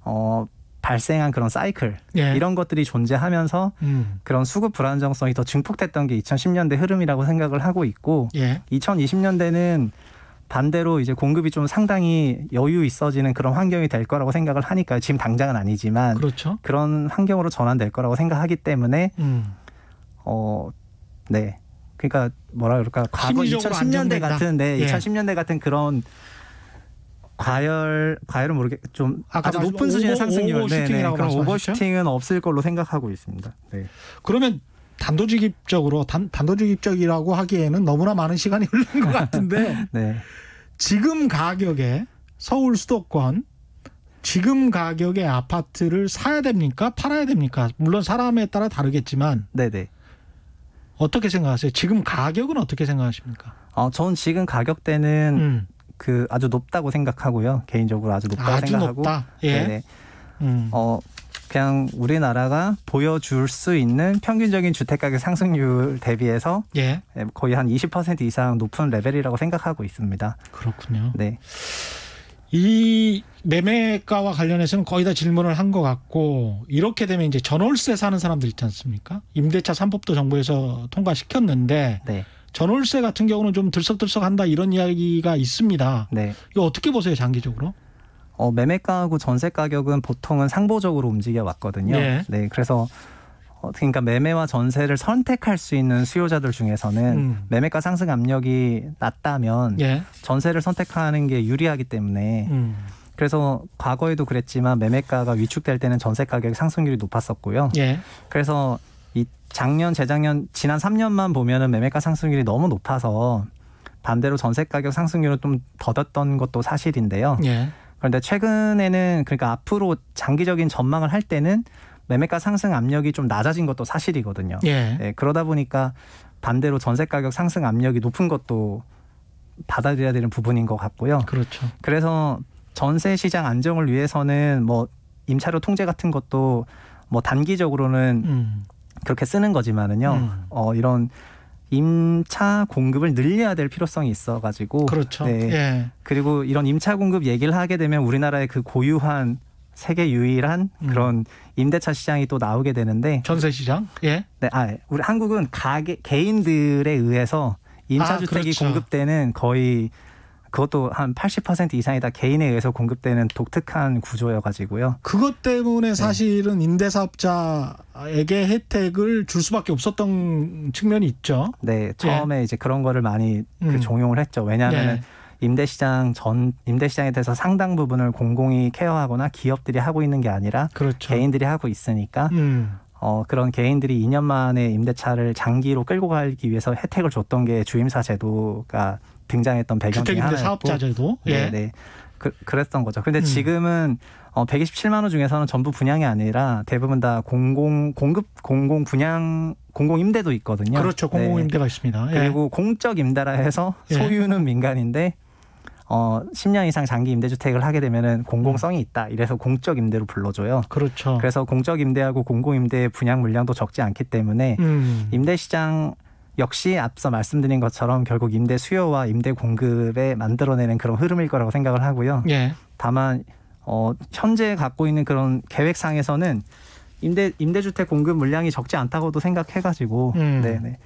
어 발생한 그런 사이클 예. 이런 것들이 존재하면서 음. 그런 수급 불안정성이 더 증폭됐던 게 2010년대 흐름이라고 생각을 하고 있고 예. 2020년대는 반대로 이제 공급이 좀 상당히 여유 있어지는 그런 환경이 될 거라고 생각을 하니까 지금 당장은 아니지만 그렇죠. 그런 환경으로 전환될 거라고 생각하기 때문에 음. 어 네. 그러니까 뭐라 그럴까 과거 2010년대 같은 네, 예. 2010년대 같은 그런 과열 과열은 모르게 좀 아, 그러니까 아주 높은 수준의 상승률 오버슈팅이라고 그런 오버슈팅은 없을 걸로 생각하고 있습니다. 네. 그러면 단도직입적으로 단, 단도직입적이라고 하기에는 너무나 많은 시간이 흐른 것 같은데 네. 지금 가격에 서울 수도권 지금 가격의 아파트를 사야 됩니까? 팔아야 됩니까? 물론 사람에 따라 다르겠지만. 네네. 어떻게 생각하세요? 지금 가격은 어떻게 생각하십니까? 어, 전 지금 가격대는 음. 그 아주 높다고 생각하고요. 개인적으로 아주 높다고 아주 생각하고. 높다. 예. 네네. 음. 어 그냥 우리나라가 보여줄 수 있는 평균적인 주택가격 상승률 대비해서 예. 네, 거의 한 20% 이상 높은 레벨이라고 생각하고 있습니다. 그렇군요. 네. 이 매매가와 관련해서는 거의 다 질문을 한 것 같고 이렇게 되면 이제 전월세 사는 사람들 있지 않습니까? 임대차 삼법도 정부에서 통과시켰는데 네. 전월세 같은 경우는 좀 들썩들썩한다 이런 이야기가 있습니다. 네. 이거 어떻게 보세요 장기적으로? 어, 매매가하고 전세 가격은 보통은 상보적으로 움직여 왔거든요. 네. 네 그래서 어, 그러니까 매매와 전세를 선택할 수 있는 수요자들 중에서는 음. 매매가 상승 압력이 낮다면 예. 전세를 선택하는 게 유리하기 때문에 음. 그래서 과거에도 그랬지만 매매가가 위축될 때는 전세 가격 상승률이 높았었고요. 예. 그래서 작년, 재작년, 지난 3년만 보면은 매매가 상승률이 너무 높아서 반대로 전세 가격 상승률을좀 더뎠던 것도 사실인데요. 예. 그런데 최근에는 그러니까 앞으로 장기적인 전망을 할 때는 매매가 상승 압력이 좀 낮아진 것도 사실이거든요. 예. 네, 그러다 보니까 반대로 전세 가격 상승 압력이 높은 것도 받아들여야 되는 부분인 것 같고요. 그렇죠. 그래서 전세 시장 안정을 위해서는 뭐 임차료 통제 같은 것도 뭐 단기적으로는 음. 그렇게 쓰는 거지만은요. 음. 어, 이런 임차 공급을 늘려야 될 필요성이 있어 가지고 그렇죠. 네. 예. 그리고 이런 임차 공급 얘기를 하게 되면 우리나라의 그 고유한 세계 유일한 음. 그런 임대차 시장이 또 나오게 되는데 전세 시장? 예. 네, 아, 우리 한국은 가게 개인들에 의해서 임차 아, 주택이 아, 그렇죠. 공급되는 거의 그것도 한 80% 이상이 다 개인에 의해서 공급되는 독특한 구조여가지고요. 그것 때문에 네. 사실은 네. 임대사업자에게 혜택을 줄 수밖에 없었던 측면이 있죠. 네, 처음에 네. 이제 그런 거를 많이 그 음. 그 종용을 했죠. 왜냐하면 네. 임대시장 전 임대시장에 대해서 상당 부분을 공공이 케어하거나 기업들이 하고 있는 게 아니라 그렇죠. 개인들이 하고 있으니까 음. 어, 그런 개인들이 2년 만에 임대차를 장기로 끌고 가기 위해서 혜택을 줬던 게 주임사 제도가 등장했던 배경 중에 하나였고 사업자들도 네, 예. 네, 그, 그랬던 거죠. 그런데 음. 지금은 어, 127만 호 중에서는 전부 분양이 아니라 대부분 다 공공 공급 공공 분양 공공 임대도 있거든요. 그렇죠. 네. 공공 임대가 있습니다. 예. 그리고 공적 임대라 해서 예. 소유는 민간인데 어, 10년 이상 장기 임대주택을 하게 되면은 공공성이 음. 있다. 이래서 공적 임대로 불러줘요. 그렇죠. 그래서 공적 임대하고 공공 임대의 분양 물량도 적지 않기 때문에 음. 임대 시장 역시 앞서 말씀드린 것처럼 결국 임대 수요와 임대 공급에 만들어내는 그런 흐름일 거라고 생각을 하고요. 예. 다만 어, 현재 갖고 있는 그런 계획상에서는 임대 임대주택 공급 물량이 적지 않다고도 생각해가지고 음. 네네.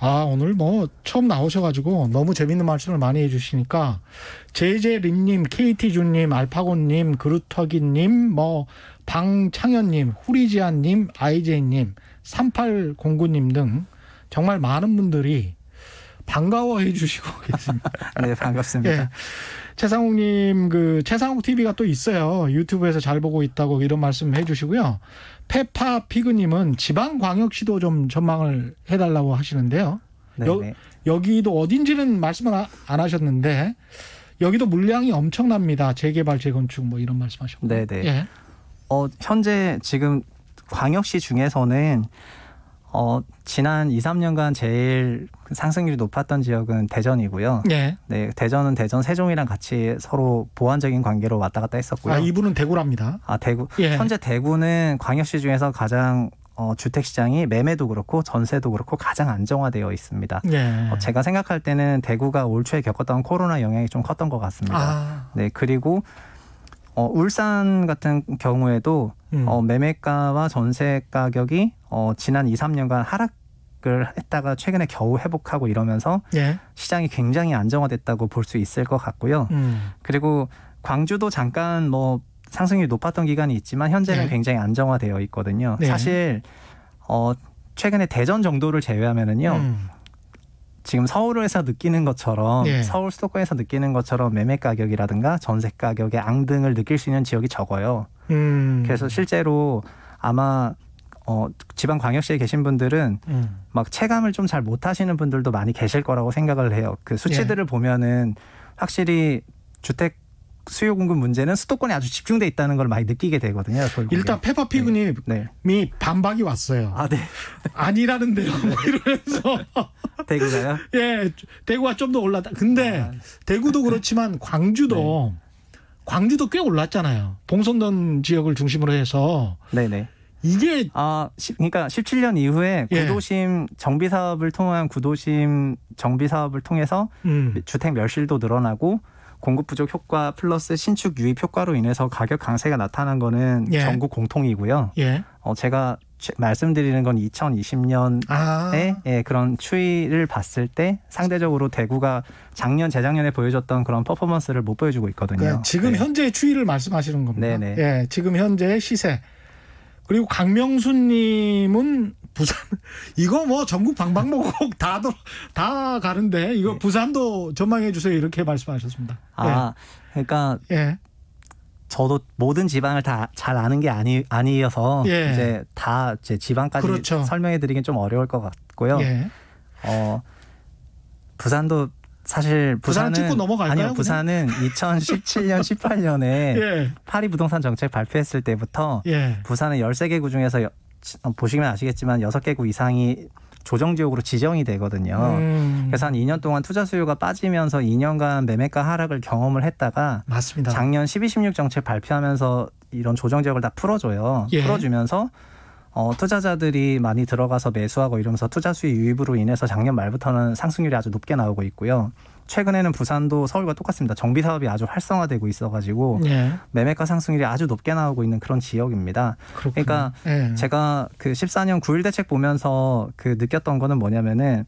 아 오늘 뭐 처음 나오셔가지고 너무 재밌는 말씀을 많이 해주시니까 제제린님, KT준님, 알파고님, 그루터기님, 뭐 방창현님, 후리지안님, 아이제이님, 3809님 등 정말 많은 분들이 반가워해 주시고 계십니다. 아, 네, 반갑습니다. 예. 최상욱님, 그, 최상욱 TV가 또 있어요. 유튜브에서 잘 보고 있다고 이런 말씀 해 주시고요. 페파 피그님은 지방광역시도 좀 전망을 해달라고 하시는데요. 네 여, 네. 기도 어딘지는 말씀을 아, 안 하셨는데, 여기도 물량이 엄청납니다. 재개발, 재건축 뭐 이런 말씀하셨고. 네네. 네. 예. 어, 현재 지금 광역시 중에서는 어, 지난 2, 3년간 제일 상승률이 높았던 지역은 대전이고요. 예. 네, 대전은 대전 세종이랑 같이 서로 보완적인 관계로 왔다 갔다 했었고요. 아, 이분은 대구랍니다. 아, 대구. 예. 현재 대구는 광역시 중에서 가장 어, 주택 시장이 매매도 그렇고 전세도 그렇고 가장 안정화되어 있습니다. 예. 어, 제가 생각할 때는 대구가 올 초에 겪었던 코로나 영향이 좀 컸던 것 같습니다. 아. 네, 그리고 어, 울산 같은 경우에도 음. 어, 매매가와 전세 가격이 어, 지난 2, 3년간 하락을 했다가 최근에 겨우 회복하고 이러면서 예. 시장이 굉장히 안정화됐다고 볼 수 있을 것 같고요. 음. 그리고 광주도 잠깐 뭐 상승률이 높았던 기간이 있지만 현재는 네. 굉장히 안정화되어 있거든요. 네. 사실 어, 최근에 대전 정도를 제외하면은요. 음. 지금 서울에서 느끼는 것처럼 네. 서울 수도권에서 느끼는 것처럼 매매 가격이라든가 전세 가격의 앙등을 느낄 수 있는 지역이 적어요. 음. 그래서 실제로 아마 어, 지방 광역시에 계신 분들은 음. 막 체감을 좀 잘 못하시는 분들도 많이 계실 거라고 생각을 해요. 그 수치들을 예. 보면은 확실히 주택 수요 공급 문제는 수도권에 아주 집중돼 있다는 걸 많이 느끼게 되거든요. 결국에. 일단 페퍼피그님이 네. 네. 반박이 왔어요. 아, 네. 아니라는데요. 네. 뭐 이러면서 대구가요? 예, 대구가 좀 더 올랐다. 근데 아. 대구도 그렇지만 광주도 네. 광주도 꽤 올랐잖아요. 봉선던 지역을 중심으로 해서 네네. 네. 이게 아 시, 그러니까 17년 이후에 예. 구도심 정비 사업을 통한 구도심 정비 사업을 통해서 음. 주택 멸실도 늘어나고 공급 부족 효과 플러스 신축 유입 효과로 인해서 가격 강세가 나타난 거는 예. 전국 공통이고요. 예. 어, 제가 말씀드리는 건 2020년에 아. 예, 그런 추이를 봤을 때 상대적으로 대구가 작년 재작년에 보여줬던 그런 퍼포먼스를 못 보여주고 있거든요. 그러니까 지금 네. 현재의 추이를 말씀하시는 겁니다. 네네. 네. 예, 지금 현재의 시세. 그리고 강명수님은 부산 이거 뭐 전국 방방목곡 다다 다 가는데 이거 네. 부산도 전망해 주세요 이렇게 말씀하셨습니다. 아 네. 그러니까 예. 저도 모든 지방을 다 잘 아는 게 아니 아니어서 예. 이제 다 제 지방까지 그렇죠. 설명해 드리긴 좀 어려울 것 같고요. 예. 어 부산도 사실 부산은 부산 넘어갈까요, 아니요 부산은 2017년 18년에 예. 파리 부동산 정책 발표했을 때부터 예. 부산은 13개 구 중에서 어, 보시면 아시겠지만 여섯 개국 이상이 조정 지역으로 지정이 되거든요. 음. 그래서 한 2년 동안 투자 수요가 빠지면서 2년간 매매가 하락을 경험을 했다가 맞습니다. 작년 1216 정책 발표하면서 이런 조정 지역을 다 풀어줘요. 예. 풀어주면서 어, 투자자들이 많이 들어가서 매수하고 이러면서 투자 수요 유입으로 인해서 작년 말부터는 상승률이 아주 높게 나오고 있고요. 최근에는 부산도 서울과 똑같습니다. 정비 사업이 아주 활성화되고 있어가지고 예. 매매가 상승률이 아주 높게 나오고 있는 그런 지역입니다. 그렇구나. 그러니까 예. 제가 그 14년 9일 대책 보면서 그 느꼈던 거는 뭐냐면은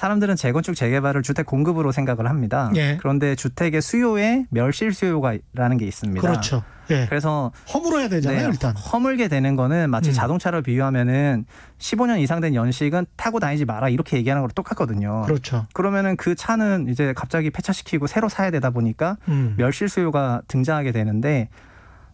사람들은 재건축 재개발을 주택 공급으로 생각을 합니다. 예. 그런데 주택의 수요에 멸실 수요가라는 게 있습니다. 그렇죠. 예. 그래서 허물어야 되잖아요, 네, 일단. 허물게 되는 거는 마치 음. 자동차를 비유하면은 15년 이상 된 연식은 타고 다니지 마라 이렇게 얘기하는 거랑 똑같거든요. 그렇죠. 그러면은 그 차는 이제 갑자기 폐차시키고 새로 사야 되다 보니까 음. 멸실 수요가 등장하게 되는데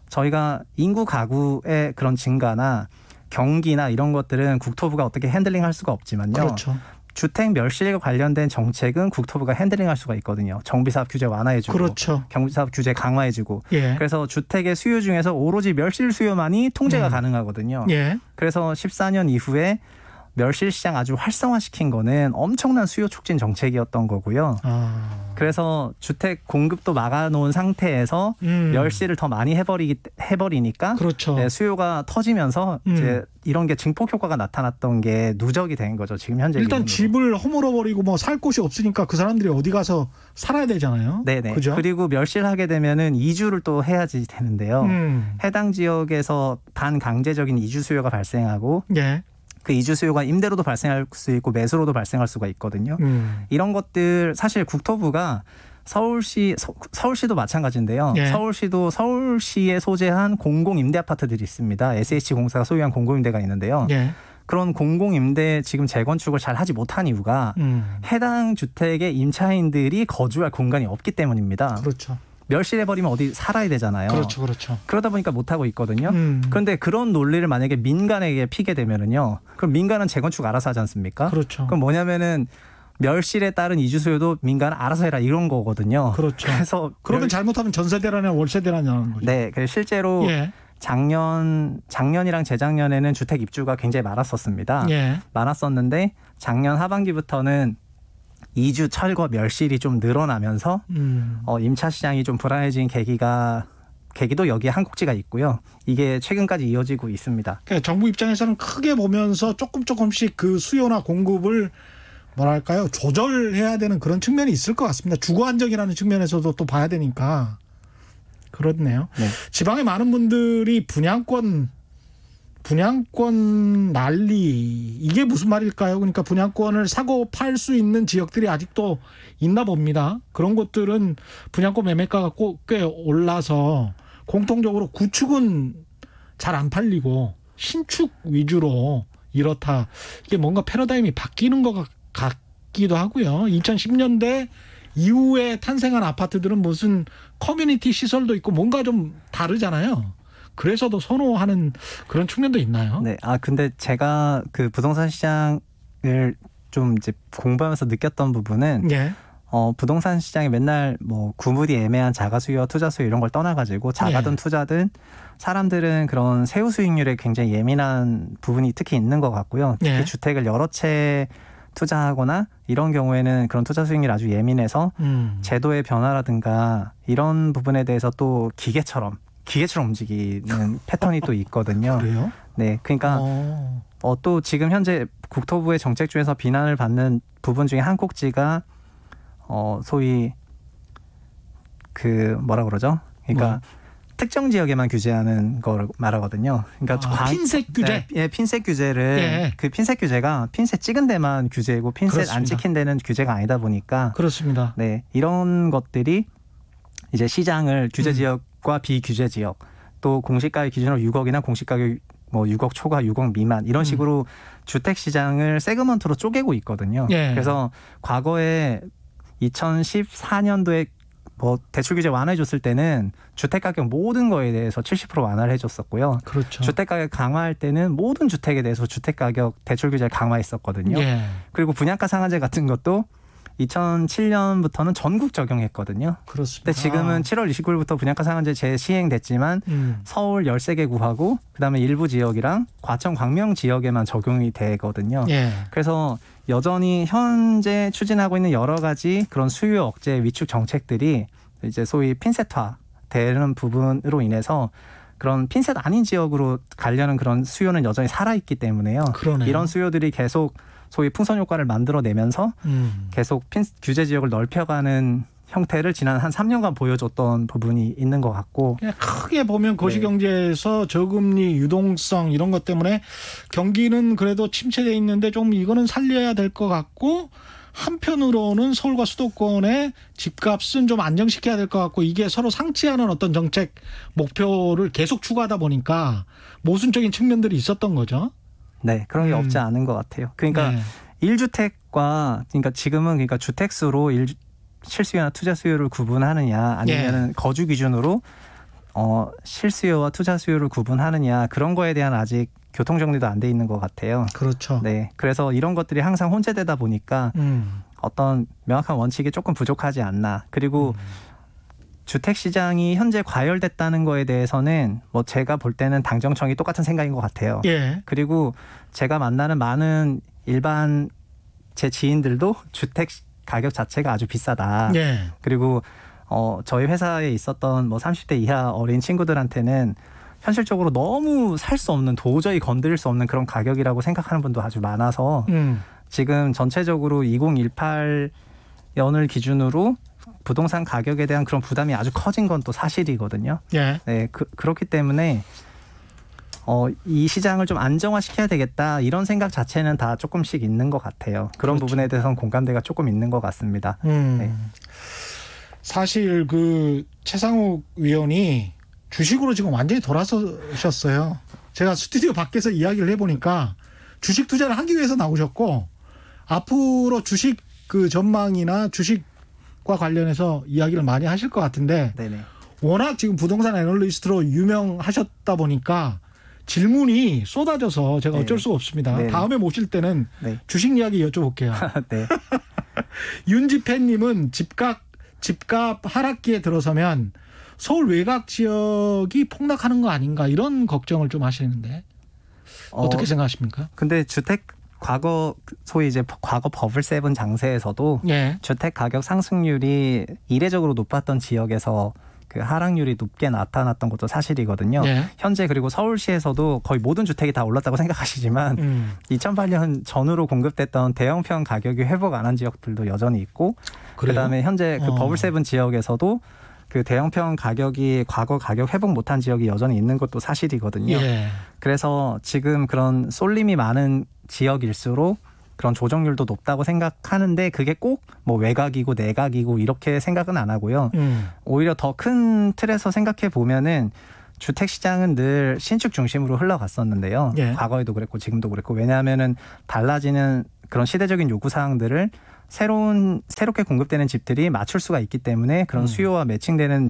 저희가 인구 가구의 그런 증가나 경기나 이런 것들은 국토부가 어떻게 핸들링 할 수가 없지만요. 그렇죠. 주택 멸실과 관련된 정책은 국토부가 핸들링할 수가 있거든요. 정비사업 규제 완화해주고, 그렇죠. 경비사업 규제 강화해주고. 예. 그래서 주택의 수요 중에서 오로지 멸실 수요만이 통제가 음. 가능하거든요. 예. 그래서 14년 이후에 멸실 시장 아주 활성화시킨 거는 엄청난 수요 촉진 정책이었던 거고요. 아. 그래서 주택 공급도 막아놓은 상태에서 음. 멸실을 더 많이 해버리 기 해버리니까 그렇죠. 네, 수요가 터지면서 음. 이제 이런 게 증폭 효과가 나타났던 게 누적이 된 거죠. 지금 현재 일단 집을 허물어 버리고 뭐 살 곳이 없으니까 그 사람들이 어디 가서 살아야 되잖아요. 네네. 그죠? 그리고 멸실하게 되면은 이주를 또 해야지 되는데요. 음. 해당 지역에서 반강제적인 이주 수요가 발생하고 예. 그 이주 수요가 임대로도 발생할 수 있고 매수로도 발생할 수가 있거든요. 음. 이런 것들 사실 국토부가 서울시 서, 울시도 마찬가지인데요. 예. 서울시도 서울시에 소재한 공공 임대 아파트들이 있습니다. SH 공사가 소유한 공공 임대가 있는데요. 예. 그런 공공 임대 지금 재건축을 잘 하지 못한 이유가 음. 해당 주택의 임차인들이 거주할 공간이 없기 때문입니다. 그렇죠. 멸실해버리면 어디 살아야 되잖아요. 그렇죠, 그렇죠. 그러다 보니까 못 하고 있거든요. 음. 그런데 그런 논리를 만약에 민간에게 피게 되면은요, 그럼 민간은 재건축 알아서 하지 않습니까? 그렇죠. 그럼 뭐냐면은 멸실에 따른 이주 수요도 민간 알아서 해라 이런 거거든요. 그렇죠. 그래서 그러면 멸... 잘못하면 전세 대라이 월세 대란이라는 거죠. 네, 그래서 실제로 예. 작년 작년이랑 재작년에는 주택 입주가 굉장히 많았었습니다. 예. 많았었는데 작년 하반기부터는 이주 철거 멸실이 좀 늘어나면서 음. 어, 임차 시장이 좀 불안해진 계기가 계기도 여기에 한국지가 있고요. 이게 최근까지 이어지고 있습니다. 그러니까 정부 입장에서는 크게 보면서 조금 조금씩 그 수요나 공급을 뭐랄까요 조절해야 되는 그런 측면이 있을 것 같습니다. 주거 안정이라는 측면에서도 또 봐야 되니까 그렇네요. 네. 지방의 많은 분들이 분양권 분양권 난리 이게 무슨 말일까요? 그러니까 분양권을 사고 팔 수 있는 지역들이 아직도 있나 봅니다. 그런 것들은 분양권 매매가가 꽤 올라서 공통적으로 구축은 잘 안 팔리고 신축 위주로 이렇다. 이게 뭔가 패러다임이 바뀌는 것 같기도 하고요. 2010년대 이후에 탄생한 아파트들은 무슨 커뮤니티 시설도 있고 뭔가 좀 다르잖아요. 그래서 더 선호하는 그런 측면도 있나요? 네. 아 근데 제가 그 부동산 시장을 좀 이제 공부하면서 느꼈던 부분은 예. 어, 부동산 시장이 맨날 뭐 구물이 애매한 자가 수요, 투자 수요 이런 걸 떠나가지고 자가든 예. 투자든 사람들은 그런 세후 수익률에 굉장히 예민한 부분이 특히 있는 것 같고요. 특히 예. 주택을 여러 채 투자하거나 이런 경우에는 그런 투자 수익률 아주 예민해서 음. 제도의 변화라든가 이런 부분에 대해서 또 기계처럼 기계처럼 움직이는 패턴이 또 있거든요. 그래요? 네, 그러니까 어, 어 또 지금 현재 국토부의 정책 중에서 비난을 받는 부분 중에 한 꼭지가 어, 소위 그 뭐라 그러죠? 그러니까 뭐. 특정 지역에만 규제하는 걸 말하거든요. 그러니까 아, 과, 핀셋 규제. 네, 예, 핀셋 규제를 예. 그 핀셋 규제가 핀셋 찍은 데만 규제고 핀셋 그렇습니다. 안 찍힌 데는 규제가 아니다 보니까 그렇습니다. 네, 이런 것들이 이제 시장을 규제 음. 지역 음. 지역과 비규제 지역 또 공시가의 기준으로 6억이나 공시가격 뭐 6억 초과 6억 미만 이런 음. 식으로 음. 주택 시장을 세그먼트로 쪼개고 있거든요. 예. 그래서 과거에 2014년도에 뭐 대출 규제 완화해 줬을 때는 주택 가격 모든 거에 대해서 70% 완화를 해 줬었고요. 그렇죠. 주택 가격 강화할 때는 모든 주택에 대해서 주택 가격 대출 규제를 강화했었거든요. 예. 그리고 분양가 상한제 같은 것도 2007년부터는 전국 적용했거든요. 그렇습니다. 근데 지금은 7월 29일부터 분양가 상한제 재시행됐지만 음. 서울 13개 구하고 그다음에 일부 지역이랑 과천 광명 지역에만 적용이 되거든요. 예. 그래서 여전히 현재 추진하고 있는 여러 가지 그런 수요 억제 위축 정책들이 이제 소위 핀셋화 되는 부분으로 인해서 그런 핀셋 아닌 지역으로 가려는 그런 수요는 여전히 살아있기 때문에요. 그러네요. 이런 수요들이 계속 소위 풍선 효과를 만들어내면서 음. 계속 핀, 규제 지역을 넓혀가는 형태를 지난 한 3년간 보여줬던 부분이 있는 것 같고 크게 보면 거시경제에서 네. 저금리 유동성 이런 것 때문에 경기는 그래도 침체돼 있는데 좀 이거는 살려야 될 것 같고 한편으로는 서울과 수도권의 집값은 좀 안정시켜야 될 것 같고 이게 서로 상치하는 어떤 정책 목표를 계속 추구하다 보니까 모순적인 측면들이 있었던 거죠. 네 그런 게 음. 없지 않은 것 같아요. 그러니까 네. 1주택과 그러니까 지금은 그러니까 주택수로 일 실수요나 투자 수요를 구분하느냐 아니면 예. 거주 기준으로 어 실수요와 투자 수요를 구분하느냐 그런 거에 대한 아직 교통 정리도 안 돼 있는 것 같아요. 그렇죠. 네, 그래서 이런 것들이 항상 혼재되다 보니까 음. 어떤 명확한 원칙이 조금 부족하지 않나. 그리고 음. 주택 시장이 현재 과열됐다는 거에 대해서는 뭐 제가 볼 때는 당정청이 똑같은 생각인 것 같아요. 예. 그리고 제가 만나는 많은 일반 제 지인들도 주택 가격 자체가 아주 비싸다. 예. 그리고 어 저희 회사에 있었던 뭐 30대 이하 어린 친구들한테는 현실적으로 너무 살 수 없는 도저히 건드릴 수 없는 그런 가격이라고 생각하는 분도 아주 많아서 음. 지금 전체적으로 2018 연을 기준으로 부동산 가격에 대한 그런 부담이 아주 커진 건 또 사실이거든요. 예. 네, 그, 그렇기 때문에 어, 이 시장을 좀 안정화시켜야 되겠다 이런 생각 자체는 다 조금씩 있는 것 같아요. 그런 그렇죠. 부분에 대해서는 공감대가 조금 있는 것 같습니다. 음. 네. 사실 그 최상욱 위원이 주식으로 지금 완전히 돌아서셨어요. 제가 스튜디오 밖에서 이야기를 해보니까 주식 투자를 하기 위해서 나오셨고 앞으로 주식 그 전망이나 주식 집값과 관련해서 이야기를 많이 하실 것 같은데 네네. 워낙 지금 부동산 애널리스트로 유명하셨다 보니까 질문이 쏟아져서 제가 네. 어쩔 네. 수가 없습니다. 네. 다음에 모실 때는 네. 주식 이야기 여쭤볼게요. 네. 윤지팬님은 집값 집값 하락기에 들어서면 서울 외곽 지역이 폭락하는 거 아닌가 이런 걱정을 좀 하시는데 어, 어떻게 생각하십니까? 근데 주택 과거 소위 이제 과거 버블 세븐 장세에서도 예. 주택 가격 상승률이 이례적으로 높았던 지역에서 그 하락률이 높게 나타났던 것도 사실이거든요. 예. 현재 그리고 서울시에서도 거의 모든 주택이 다 올랐다고 생각하시지만 음. 2008년 전후로 공급됐던 대형평 가격이 회복 안 한 지역들도 여전히 있고 그래요? 그다음에 현재 그 버블 어. 세븐 지역에서도 그 대형평 가격이 과거 가격 회복 못 한 지역이 여전히 있는 것도 사실이거든요. 예. 그래서 지금 그런 쏠림이 많은 지역일수록 그런 조정률도 높다고 생각하는데 그게 꼭 뭐 외곽이고 내각이고 이렇게 생각은 안 하고요. 음. 오히려 더 큰 틀에서 생각해 보면은 주택 시장은 늘 신축 중심으로 흘러갔었는데요. 예. 과거에도 그랬고 지금도 그랬고 왜냐하면은 달라지는 그런 시대적인 요구 사항들을 새로운 새롭게 공급되는 집들이 맞출 수가 있기 때문에 그런 음. 수요와 매칭되는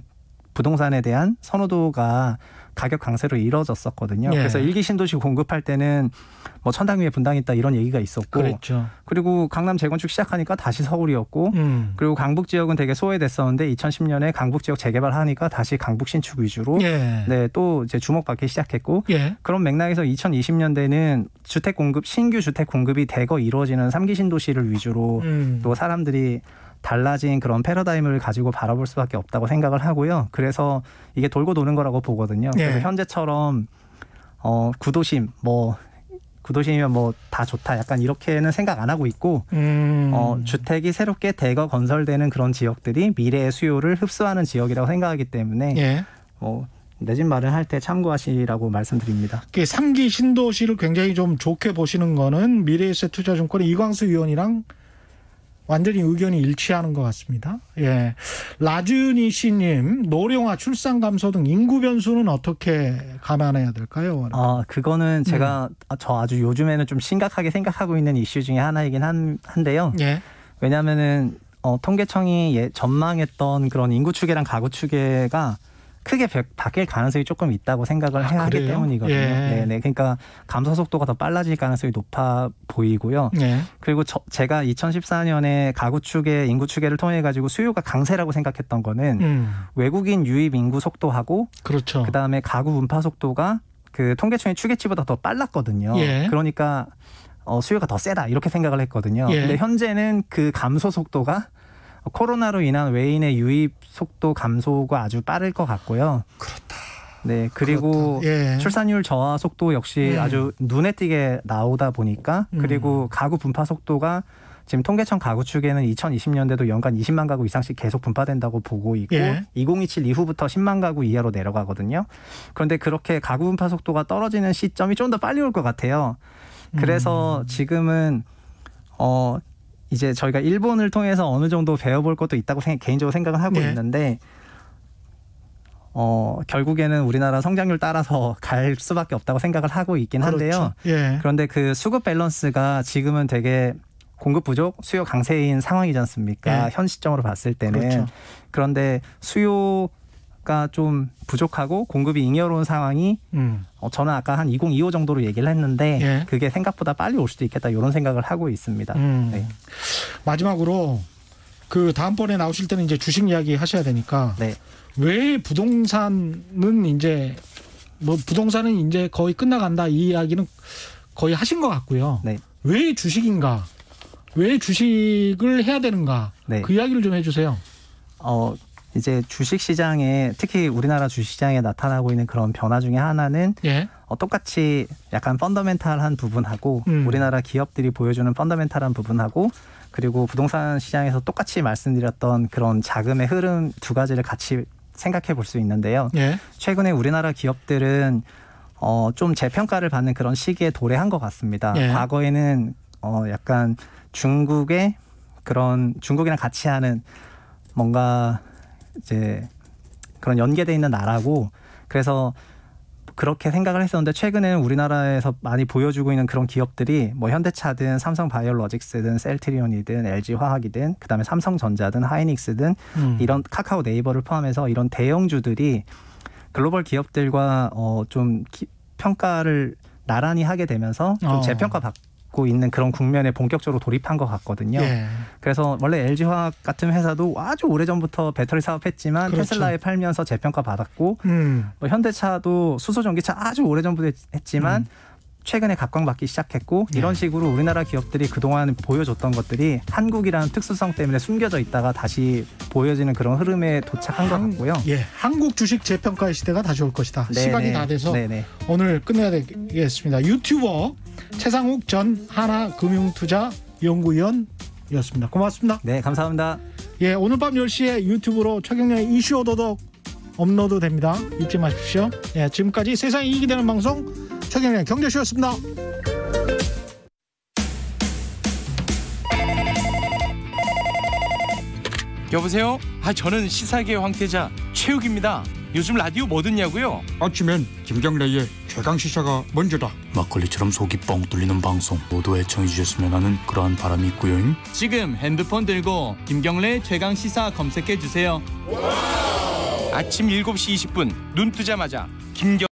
부동산에 대한 선호도가 가격 강세로 이뤄졌었거든요. 예. 그래서 일기 신도시 공급할 때는 뭐 천당 위에 분당 있다 이런 얘기가 있었고 그랬죠. 그리고 강남 재건축 시작하니까 다시 서울이었고 음. 그리고 강북 지역은 되게 소외됐었는데 2010년에 강북 지역 재개발하니까 다시 강북 신축 위주로 예. 네또 이제 주목받기 시작했고 예. 그런 맥락에서 2020년대는 주택 공급 신규 주택 공급이 대거 이루어지는 삼기 신도시를 위주로 음. 또 사람들이 달라진 그런 패러다임을 가지고 바라볼 수밖에 없다고 생각을 하고요. 그래서 이게 돌고 도는 거라고 보거든요. 예. 그래서 현재처럼 어 구도심 뭐 구도심이면 뭐 다 좋다 약간 이렇게는 생각 안 하고 있고 음. 어, 주택이 새롭게 대거 건설되는 그런 지역들이 미래의 수요를 흡수하는 지역이라고 생각하기 때문에 예. 어, 뭐 내집 마련할 때 참고하시라고 말씀드립니다. 3기 그 신도시를 굉장히 좀 좋게 보시는 거는 미래에셋 투자증권의 이광수 위원이랑 완전히 의견이 일치하는 것 같습니다. 예. 라준이 씨님, 노령화, 출산 감소 등 인구 변수는 어떻게 감안해야 될까요? 아, 그거는 음. 제가 음. 저 아주 요즘에는 좀 심각하게 생각하고 있는 이슈 중에 하나이긴 한, 한데요. 예. 왜냐면은, 어, 통계청이 예, 전망했던 그런 인구 추계랑 가구 추계가 크게 바뀔 가능성이 조금 있다고 생각을 아, 해야 하기 그래요? 때문이거든요. 예. 네네. 그러니까 감소 속도가 더 빨라질 가능성이 높아 보이고요. 예. 그리고 저, 제가 2014년에 가구 추계, 인구 추계를 통해 가지고 수요가 강세라고 생각했던 거는 음. 외국인 유입 인구 속도하고 그렇죠. 그다음에 가구 분파 속도가 그 통계청의 추계치보다 더 빨랐거든요. 예. 그러니까 어, 수요가 더 세다 이렇게 생각을 했거든요. 예. 근데 현재는 그 감소 속도가 코로나로 인한 외인의 유입 속도 감소가 아주 빠를 것 같고요. 그렇다. 네 그리고 예. 출산율 저하 속도 역시 예. 아주 눈에 띄게 나오다 보니까 음. 그리고 가구 분파 속도가 지금 통계청 가구 축에는 2020년대도 연간 20만 가구 이상씩 계속 분파된다고 보고 있고 예. 2027 이후부터 10만 가구 이하로 내려가거든요. 그런데 그렇게 가구 분파 속도가 떨어지는 시점이 좀 더 빨리 올 것 같아요. 그래서 음. 지금은 어 이제 저희가 일본을 통해서 어느 정도 배워볼 것도 있다고 생각, 개인적으로 생각을 하고 네. 있는데 어, 결국에는 우리나라 성장률 따라서 갈 수밖에 없다고 생각을 하고 있긴 그렇죠. 한데요. 그렇죠. 예. 그런데 그 수급 밸런스가 지금은 되게 공급 부족, 수요 강세인 상황이지 않습니까? 예. 현 시점으로 봤을 때는. 그렇죠. 그런데 수요 전기좀 부족하고 공급이 잉여로운 상황이 음. 어, 저는 아까 한 2025 정도로 얘기를 했는데 예. 그게 생각보다 빨리 올 수도 있겠다 이런 생각을 하고 있습니다. 음. 네. 마지막으로 그 다음번에 나오실 때는 이제 주식 이야기 하셔야 되니까 네. 왜 부동산은 이제 뭐 부동산은 이제 거의 끝나간다 이 이야기는 거의 하신 것 같고요. 네. 왜 주식인가? 왜 주식을 해야 되는가? 네. 그 이야기를 좀 해주세요. 어, 이제 주식 시장에 특히 우리나라 주식 시장에 나타나고 있는 그런 변화 중에 하나는 예. 어, 똑같이 약간 펀더멘탈한 부분하고 음. 우리나라 기업들이 보여주는 펀더멘탈한 부분하고 그리고 부동산 시장에서 똑같이 말씀드렸던 그런 자금의 흐름 두 가지를 같이 생각해 볼 수 있는데요. 예. 최근에 우리나라 기업들은 어, 좀 재평가를 받는 그런 시기에 도래한 것 같습니다. 예. 과거에는 어, 약간 중국의 그런 중국이랑 같이 하는 뭔가 이제 그런 연계돼 있는 나라고 그래서 그렇게 생각을 했었는데 최근에는 우리나라에서 많이 보여주고 있는 그런 기업들이 뭐 현대차든 삼성바이오로직스든 셀트리온이든 LG화학이든 그다음에 삼성전자든 하이닉스든 음. 이런 카카오 네이버를 포함해서 이런 대형주들이 글로벌 기업들과 어좀 평가를 나란히 하게 되면서 좀 어. 재평가 받 갖고 있는 그런 국면에 본격적으로 돌입한 것 같거든요. 예. 그래서 원래 LG 화학 같은 회사도 아주 오래 전부터 배터리 사업했지만 그렇죠. 테슬라에 팔면서 재평가 받았고 음. 뭐 현대차도 수소 전기차 아주 오래 전부터 했지만 음. 최근에 각광받기 시작했고 이런 예. 식으로 우리나라 기업들이 그동안 보여줬던 것들이 한국이라는 특수성 때문에 숨겨져 있다가 다시 보여지는 그런 흐름에 도착한 한, 것 같고요. 예, 한국 주식 재평가의 시대가 다시 올 것이다. 네네. 시간이 네. 다 돼서 네네. 네. 오늘 끝내야 되겠습니다. 유튜버 최상욱 전 하나금융투자연구위원이었습니다. 고맙습니다. 네, 감사합니다. 예, 오늘 밤 10시에 유튜브로 최경련의 이슈 오도독 업로드 됩니다. 잊지 마십시오. 예, 지금까지 세상이 이익이 되는 방송 최경련의 경제쇼였습니다. 여보세요? 아, 저는 시사계 황태자 최욱입니다. 요즘 라디오 뭐 듣냐고요? 아침엔 김경래의 최강 시사가 먼저다. 막걸리처럼 속이 뻥 뚫리는 방송 모두 애청해 주셨으면 하는 그러한 바람이 있고요. 지금 핸드폰 들고 김경래 최강 시사 검색해 주세요. 아침 7시 20분 눈 뜨자마자 김경